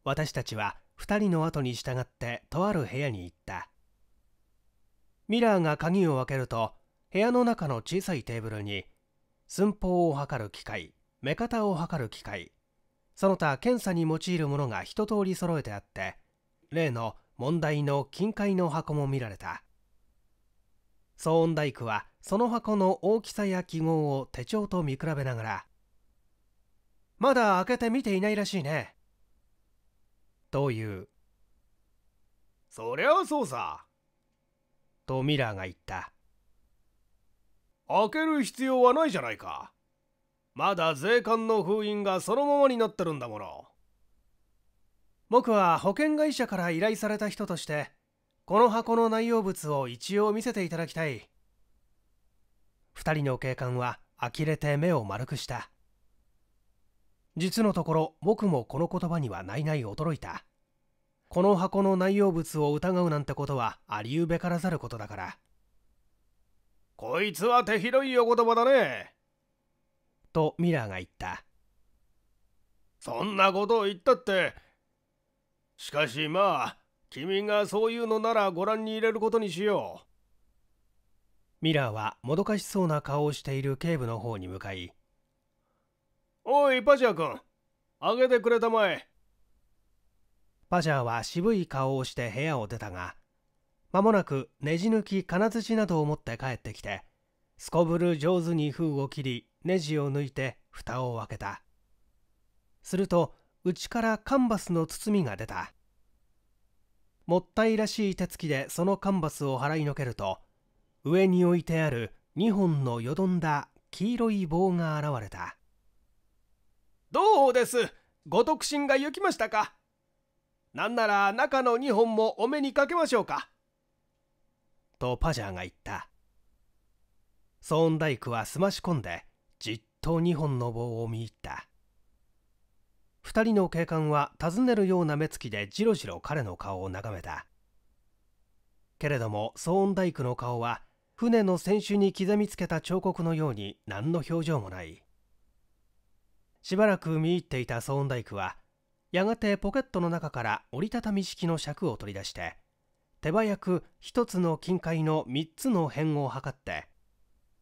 [SPEAKER 1] 私たちは2人の後に従ってとある部屋に行った。ミラーが鍵を開けると部屋の中の小さいテーブルに寸法を測る機械目方を測る機械その他検査に用いるものが一通り揃えてあって例の問題の金塊の箱も見られた騒音大工はその箱の大きさや記号を手帳と見比べながら「まだ開けて見ていないらしいね」という「そりゃそうさとミラーが言った。開ける必要はないじゃないか。まだ税関の封印がそのままになってるんだもの。僕は保険会社から依頼された人として、この箱の内容物を一応見せていただきたい。2人の警官は呆れて目を丸くした。実のところ僕もこの言葉にはないない驚いた。この箱の内容物を疑うなんてことはありうべからざることだからこいつは手広いお言葉だねとミラーが言ったそんなことを言ったってしかしまあ君がそういうのならご覧に入れることにしようミラーはもどかしそうな顔をしている警部の方に向かいおいパジャ君あげてくれたまえパジャーは渋い顔をして部屋を出たが間もなくねじ抜き金槌などを持って帰ってきてすこぶる上手に封を切りネジを抜いて蓋を開けたすると内からカンバスの包みが出たもったいらしい手つきでそのカンバスを払いのけると上に置いてある2本のよどんだ黄色い棒が現れたどうですご特進が行きましたかなんなら中の2本もお目にかけましょうか。とパジャーが言った。ソーンダイクはすまし込んで、じっと2本の棒を見入った。2人の警官は尋ねるような目つきでじろじろ彼の顔を眺めた。けれどもソーンダイクの顔は船の船首に刻みつけた彫刻のように何の表情もない。しばらく見入っていたソーンダイクはやがてポケットの中から折りたたみ式の尺を取り出して手早く1つの金塊の3つの辺を測って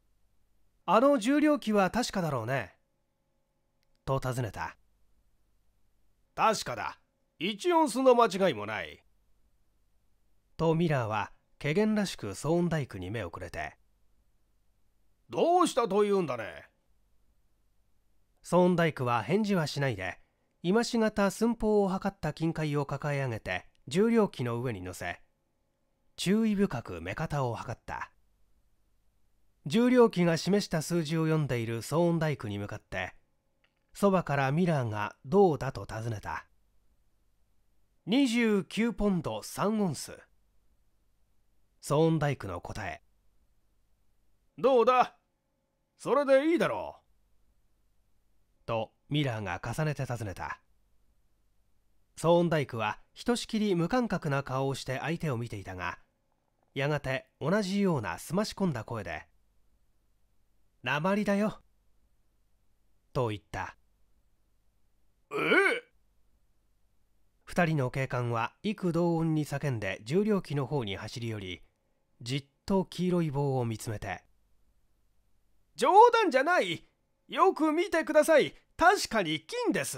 [SPEAKER 1] 「あの重量器は確かだろうね」と尋ねた確かだ一音数の間違いもないとミラーはけげんらしく騒音大工に目をくれて「どうしたというんだね」騒音大工は返事はしないで今しがた寸法を測った金塊を抱え上げて重量器の上に乗せ注意深く目方を測った重量器が示した数字を読んでいる騒音大工に向かってそばからミラーがどうだと尋ねた29ポンド3オンス騒音大工の答えどうだそれでいいだろうとミラーが重ねて尋ねた騒音大工はひとしきり無感覚な顔をして相手を見ていたがやがて同じような澄まし込んだ声で「鉛だよ」と言ったえ2人の警官は幾同音に叫んで重量機の方に走り寄りじっと黄色い棒を見つめて冗談じゃないよく見てください確かに金です。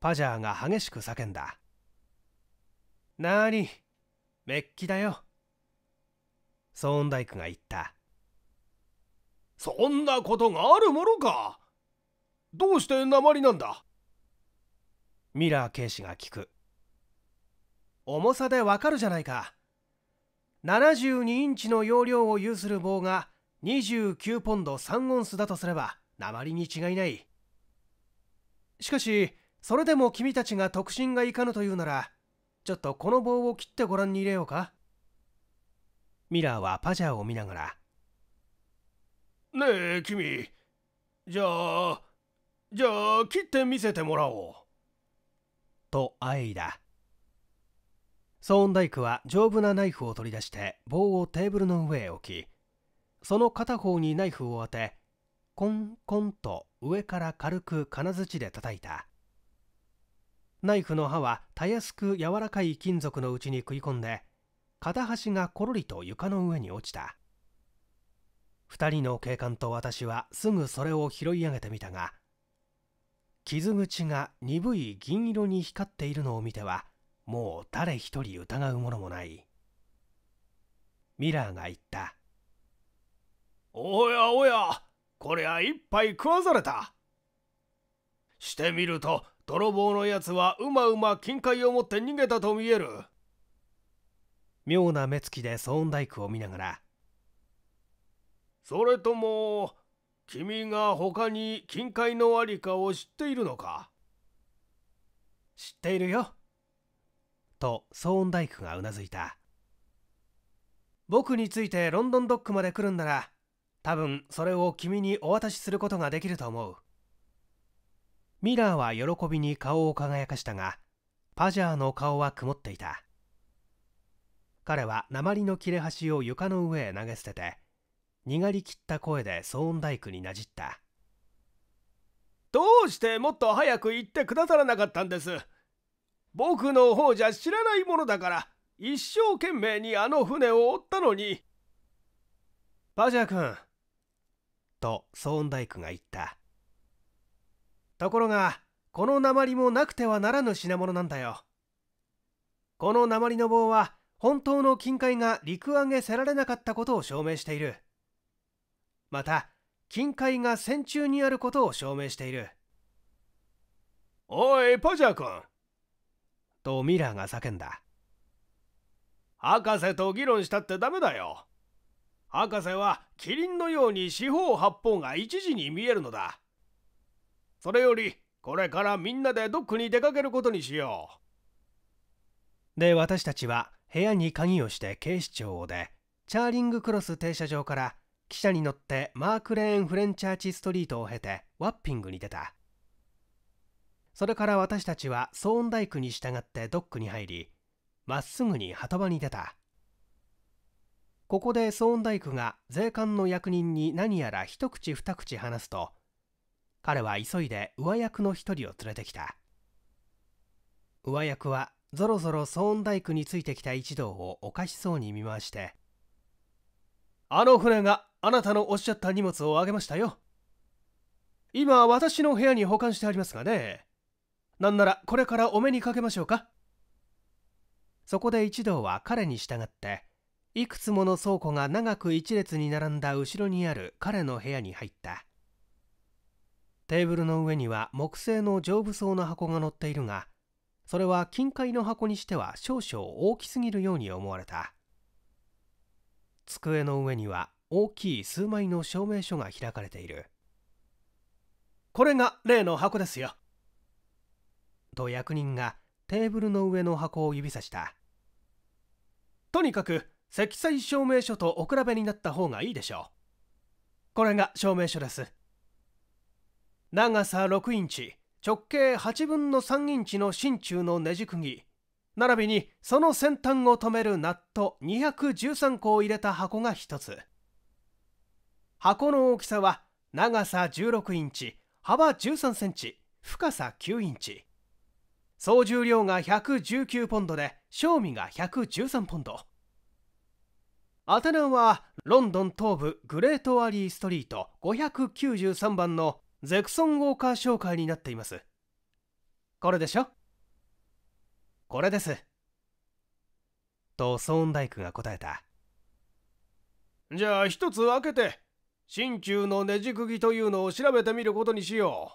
[SPEAKER 1] パジャーが激しく叫んだ。なーに、メッキだよ。ソーンダイクが言った。そんなことがあるものか。どうして鉛なんだミラー警視が聞く。重さでわかるじゃないか。72インチの容量を有する棒が29ポンド3オンスだとすれば、鉛に違いない。しかし、それでも君たちが特進がいかぬというなら、ちょっとこの棒を切ってご覧に入れようか。ミラーはパジャーを見ながら。ねえ、君。じゃあ、じゃあ、切って見せてもらおう。と、あえいだ。ソーンダイクは丈夫なナイフを取り出して棒をテーブルの上へ置き、その片方にナイフを当て、コンコンと上から軽く金槌で叩いたナイフの刃はたやすく柔らかい金属のうちに食い込んで片端がころりと床の上に落ちた2人の警官と私はすぐそれを拾い上げてみたが傷口が鈍い銀色に光っているのを見てはもう誰一人疑うものもないミラーが言った「おやおやこりゃ一杯食わされた。してみると、泥棒のやつはうまうま金塊を持って逃げたと見える。妙な目つきでソーンダイクを見ながら。それとも、君が他に金塊のありかを知っているのか知っているよ。とソーンダイクがうなずいた。僕についてロンドンドックまで来るんなら多分それを君にお渡しすることができると思うミラーは喜びに顔を輝かしたがパジャーの顔は曇っていた彼は鉛の切れ端を床の上へ投げ捨ててにがりきった声でソーンダイクになじったどうしてもっと早く言ってくださらなかったんです僕の方じゃ知らないものだから一生懸命にあの船を追ったのにパジャー君と騒音大工が言ったところがこの鉛もなくてはならぬ品物なんだよこの鉛の棒は本当の金塊が陸揚げせられなかったことを証明しているまた金塊が戦中にあることを証明しているおいパジャ君とミラーが叫んだ博士と議論したってダメだよ博士はキリンのように四方八方が一時に見えるのだそれよりこれからみんなでドックに出かけることにしようで私たちは部屋に鍵をして警視庁を出チャーリングクロス停車場から汽車に乗ってマークレーンフレンチャーチストリートを経てワッピングに出たそれから私たちはソーンダイクに従ってドックに入りまっすぐに波止場に出たここで騒音大工が税関の役人に何やら一口二口話すと彼は急いで上役の一人を連れてきた上役はぞろぞろ騒音大工についてきた一同をおかしそうに見回してあの船があなたのおっしゃった荷物をあげましたよ今私の部屋に保管してありますがねなんならこれからお目にかけましょうかそこで一同は彼に従っていくつもの倉庫が長く一列に並んだ後ろにある彼の部屋に入ったテーブルの上には木製の丈夫そうな箱が載っているがそれは金塊の箱にしては少々大きすぎるように思われた机の上には大きい数枚の証明書が開かれているこれが例の箱ですよと役人がテーブルの上の箱を指さしたとにかく積載証明書とお比べになった方がいいでしょうこれが証明書です長さ6インチ直径8分の3インチの真鍮のねじ釘並びにその先端を止めるナット213個を入れた箱が1つ箱の大きさは長さ16インチ幅13センチ深さ9インチ総重量が119ポンドで賞味が113ポンドアテナはロンドン東部グレートアリーストリート593番のゼクソン・ウォーカー商会になっていますこれでしょこれですとソーンダイクが答えたじゃあ一つ分けて心中のねじ釘というのを調べてみることにしよう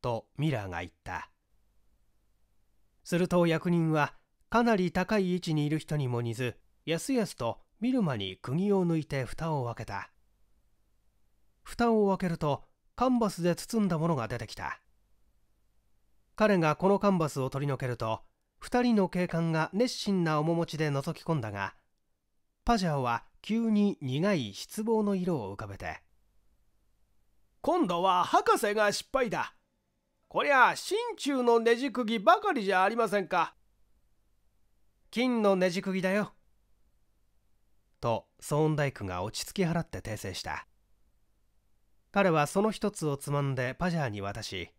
[SPEAKER 1] とミラーが言ったすると役人はかなり高い位置にいる人にも似ずやすやすと見る間に釘を抜いて蓋を開けた蓋を開けるとカンバスで包んだものが出てきた彼がこのカンバスを取り除けると2人の警官が熱心な面持ちで覗き込んだがパジャオは急に苦い失望の色を浮かべて今度は博士が失敗だこりゃ心中のねじ釘ばかりじゃありませんか金のねじ釘だよ騒音大工が落ち着き払って訂正した彼はその一つをつまんでパジャーに渡し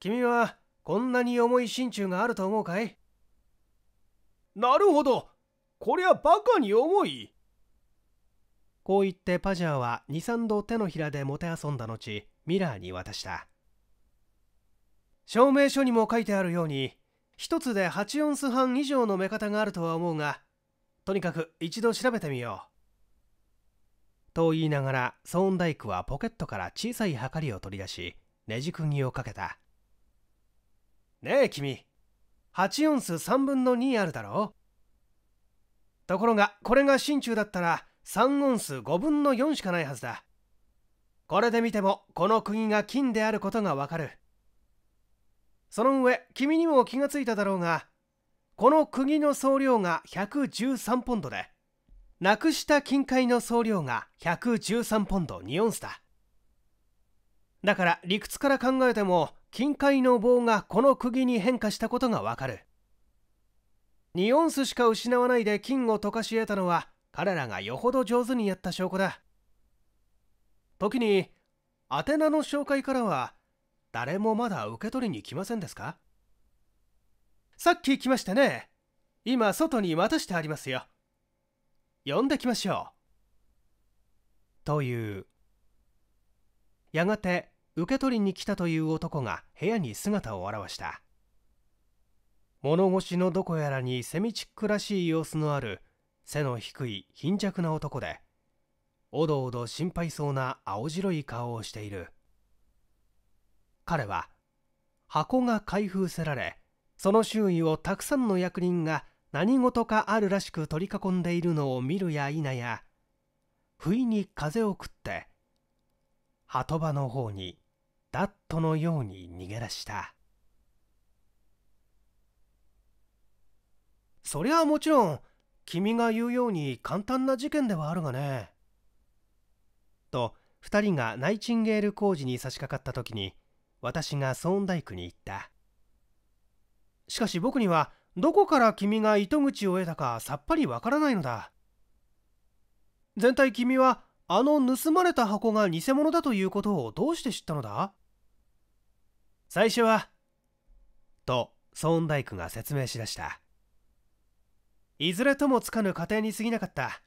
[SPEAKER 1] 君はこんなに重い心中があると思うかいなるほどこりゃバカに重いこう言ってパジャーは23度手のひらでもてあそんだ後ミラーに渡した証明書にも書いてあるように1つで8オンス半以上の目方があるとは思うがとにかく一度調べてみよう。と言いながら、ソーンダイクはポケットから小さいはかりを取り出し、ねじ釘をかけた。ねえ君、8音数3分の2あるだろうところが、これが真鍮だったら、3音数5分の4しかないはずだ。これで見ても、この釘が金であることがわかる。その上、君にも気がついただろうが、この釘の総量が113ポンドでなくした金塊の総量が113ポンド2オンスだだから理屈から考えても金塊の棒がこの釘に変化したことがわかる2オンスしか失わないで金を溶かし得たのは彼らがよほど上手にやった証拠だ時に宛名の紹介からは誰もまだ受け取りに来ませんですかさっき来ましたね。今、外に待たしてありますよ。呼んできましょう。という。やがて、受け取りに来たという男が部屋に姿を現した。物腰のどこやらにセミチックらしい様子のある背の低い貧弱な男でおどおど心配そうな青白い顔をしている彼は箱が開封せられその周囲をたくさんの役人が何事かあるらしく取り囲んでいるのを見るや否や不意に風をくって鳩場の方にダットのように逃げ出したそりゃもちろん君が言うように簡単な事件ではあるがね。と2人がナイチンゲール工事に差し掛かった時に私がソーンダイクに言った。しかし僕にはどこから君が糸口を得たかさっぱりわからないのだ全体君はあの盗まれた箱が偽物だということをどうして知ったのだ最初はとソーンダイクが説明しだしたいずれともつかぬ過程に過ぎなかった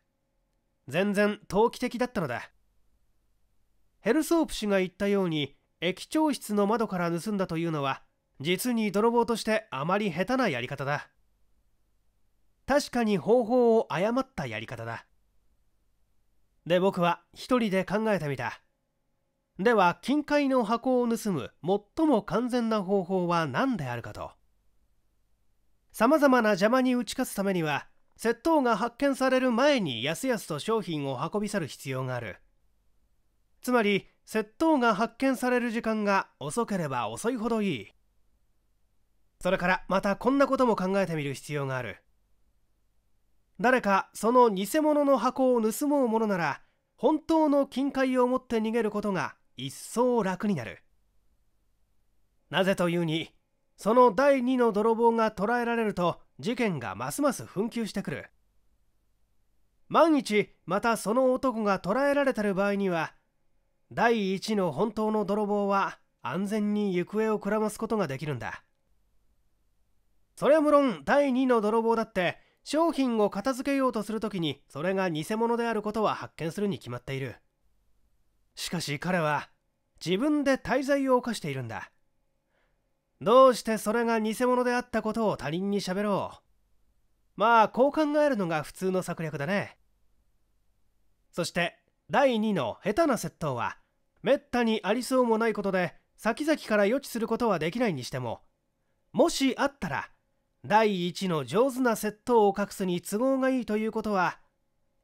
[SPEAKER 1] 全然投機的だったのだヘルソープ氏が言ったように駅長室の窓から盗んだというのは実に泥棒としてあまり下手なやり方だ確かに方法を誤ったやり方だで僕は一人で考えてみたでは金塊の箱を盗む最も完全な方法は何であるかとさまざまな邪魔に打ち勝つためには窃盗が発見される前にやすやすと商品を運び去る必要があるつまり窃盗が発見される時間が遅ければ遅いほどいいそれからまたこんなことも考えてみる必要がある誰かその偽物の箱を盗もうものなら本当の金塊を持って逃げることが一層楽になるなぜというにその第2の泥棒が捕らえられると事件がますます紛糾してくる万一またその男が捕らえられてる場合には第1の本当の泥棒は安全に行方をくらますことができるんだそれは無論第2の泥棒だって商品を片付けようとするときにそれが偽物であることは発見するに決まっているしかし彼は自分で滞在を犯しているんだどうしてそれが偽物であったことを他人に喋ろうまあこう考えるのが普通の策略だねそして第2の下手な窃盗はめったにありそうもないことで先々から予知することはできないにしてももしあったら第一の上手な窃盗を隠すに都合がいいということは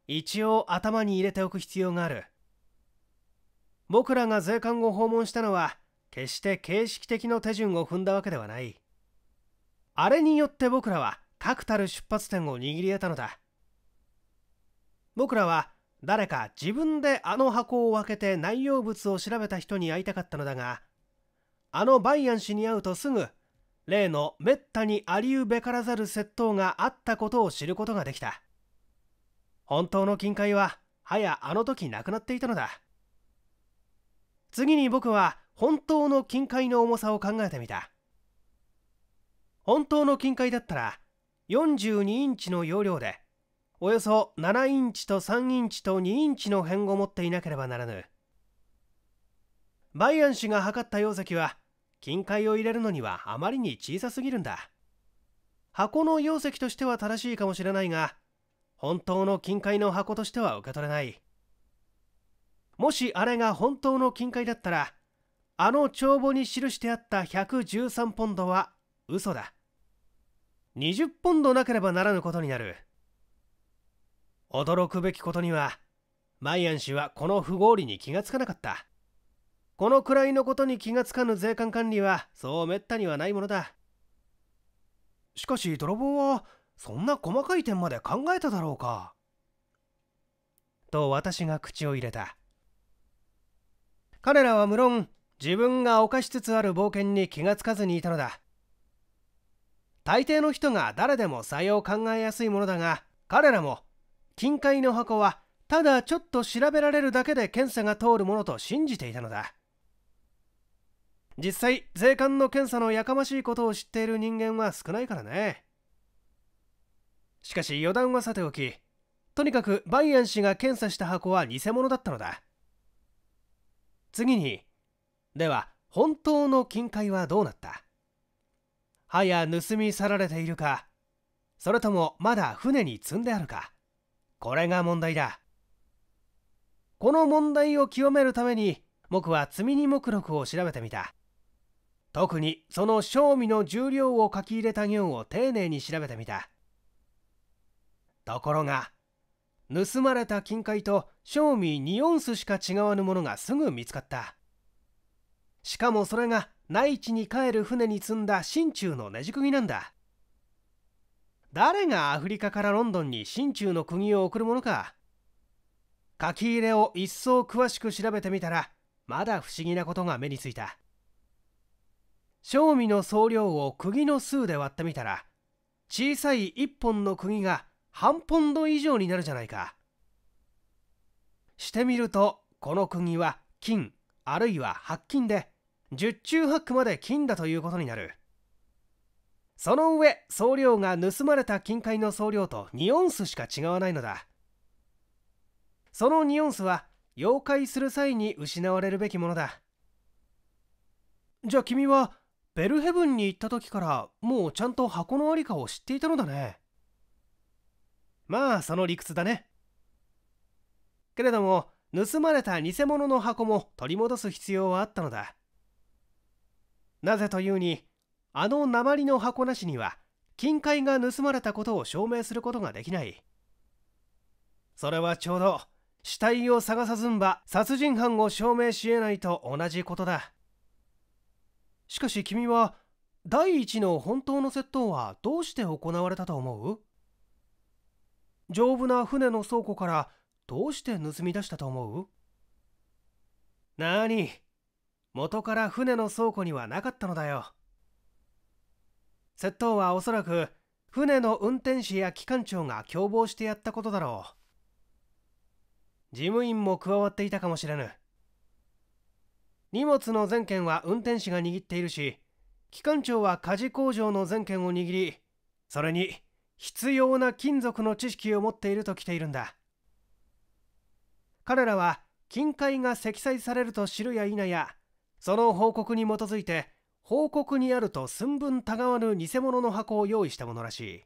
[SPEAKER 1] 一応頭に入れておく必要がある僕らが税関を訪問したのは決して形式的な手順を踏んだわけではないあれによって僕らは確たる出発点を握り得たのだ僕らは誰か自分であの箱を開けて内容物を調べた人に会いたかったのだがあのバイアン氏に会うとすぐ例のめったにありうべからざる窃盗があったことを知ることができた本当の金塊ははやあの時なくなっていたのだ次に僕は本当の金塊の重さを考えてみた本当の金塊だったら42インチの容量でおよそ7インチと3インチと2インチの辺を持っていなければならぬバイアン氏が測った容積は金塊を入れるのにはあまりに小さすぎるんだ箱の容積としては正しいかもしれないが本当の金塊の箱としては受け取れないもしあれが本当の金塊だったらあの帳簿に記してあった113ポンドは嘘だ20ポンドなければならぬことになる驚くべきことにはマイアン氏はこの不合理に気がつかなかったこのくらいのことに気がつかぬ税関管理はそうめったにはないものだしかし泥棒はそんな細かい点まで考えただろうかと私が口を入れた彼らは無論自分が犯しつつある冒険に気がつかずにいたのだ大抵の人が誰でも採用を考えやすいものだが彼らも金塊の箱はただちょっと調べられるだけで検査が通るものと信じていたのだ実際税関の検査のやかましいことを知っている人間は少ないからねしかし余談はさておきとにかくバイアン氏が検査した箱は偽物だったのだ次にでは本当の金塊はどうなったはや盗み去られているかそれともまだ船に積んであるかこれが問題だこの問題を清めるために僕は積み荷目録を調べてみた特にその賞味の重量を書き入れた行を丁寧に調べてみたところが盗まれた金塊と賞味2オンスしか違わぬものがすぐ見つかったしかもそれが内地に帰る船に積んだ真鍮のねじ釘なんだ誰がアフリカからロンドンに真鍮の釘を送るものか書き入れを一層詳しく調べてみたらまだ不思議なことが目についた賞味の総量を釘の数で割ってみたら小さい1本の釘が半ポンド以上になるじゃないかしてみるとこの釘は金あるいは白金で十中八九まで金だということになるその上総量が盗まれた金塊の総量と2オンスしか違わないのだその2オンスは妖怪する際に失われるべきものだじゃあ君はベルヘブンに行った時からもうちゃんと箱のありかを知っていたのだねまあその理屈だねけれども盗まれた偽物の箱も取り戻す必要はあったのだなぜというにあの鉛の箱なしには金塊が盗まれたことを証明することができないそれはちょうど死体を探さずんば殺人犯を証明しえないと同じことだしかし君は第一の本当の窃盗はどうして行われたと思う丈夫な船の倉庫からどうして盗み出したと思うなに元から船の倉庫にはなかったのだよ窃盗はおそらく船の運転士や機関長が共謀してやったことだろう事務員も加わっていたかもしれぬ荷物の全件は運転士が握っているし機関長は家事工場の全権を握りそれに必要な金属の知識を持っていると来ているんだ彼らは金塊が積載されると知るや否やその報告に基づいて報告にあると寸分たがわぬ偽物の箱を用意したものらしい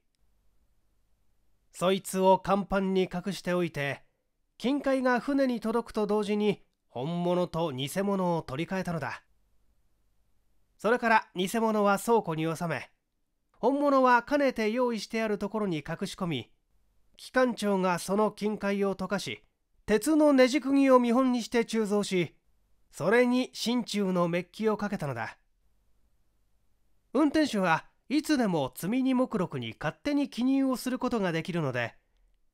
[SPEAKER 1] そいつを甲板に隠しておいて金塊が船に届くと同時に本物と偽物を取り替えたのだそれから偽物は倉庫に収め本物はかねて用意してあるところに隠し込み機関長がその金塊を溶かし鉄のねじ釘を見本にして鋳造しそれに真鍮のメッキをかけたのだ運転手はいつでも積み荷目録に勝手に記入をすることができるので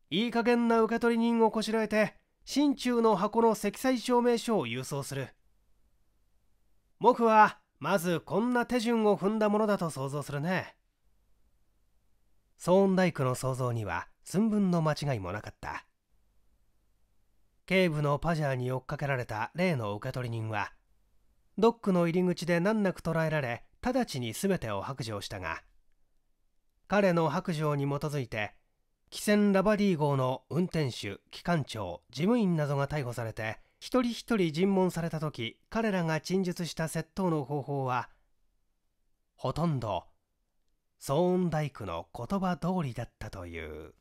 [SPEAKER 1] いい加減な受け取り人をこしらえて心中の箱の積載証明書を郵送する僕はまずこんな手順を踏んだものだと想像するねソーンダイクの想像には寸分の間違いもなかった警部のパジャーに追っかけられた例の受取人はドックの入り口で難なく捕らえられ直ちに全てを白状したが彼の白状に基づいて汽船ラバディ号の運転手機関長事務員などが逮捕されて一人一人尋問された時彼らが陳述した窃盗の方法はほとんど騒音大工の言葉通りだったという。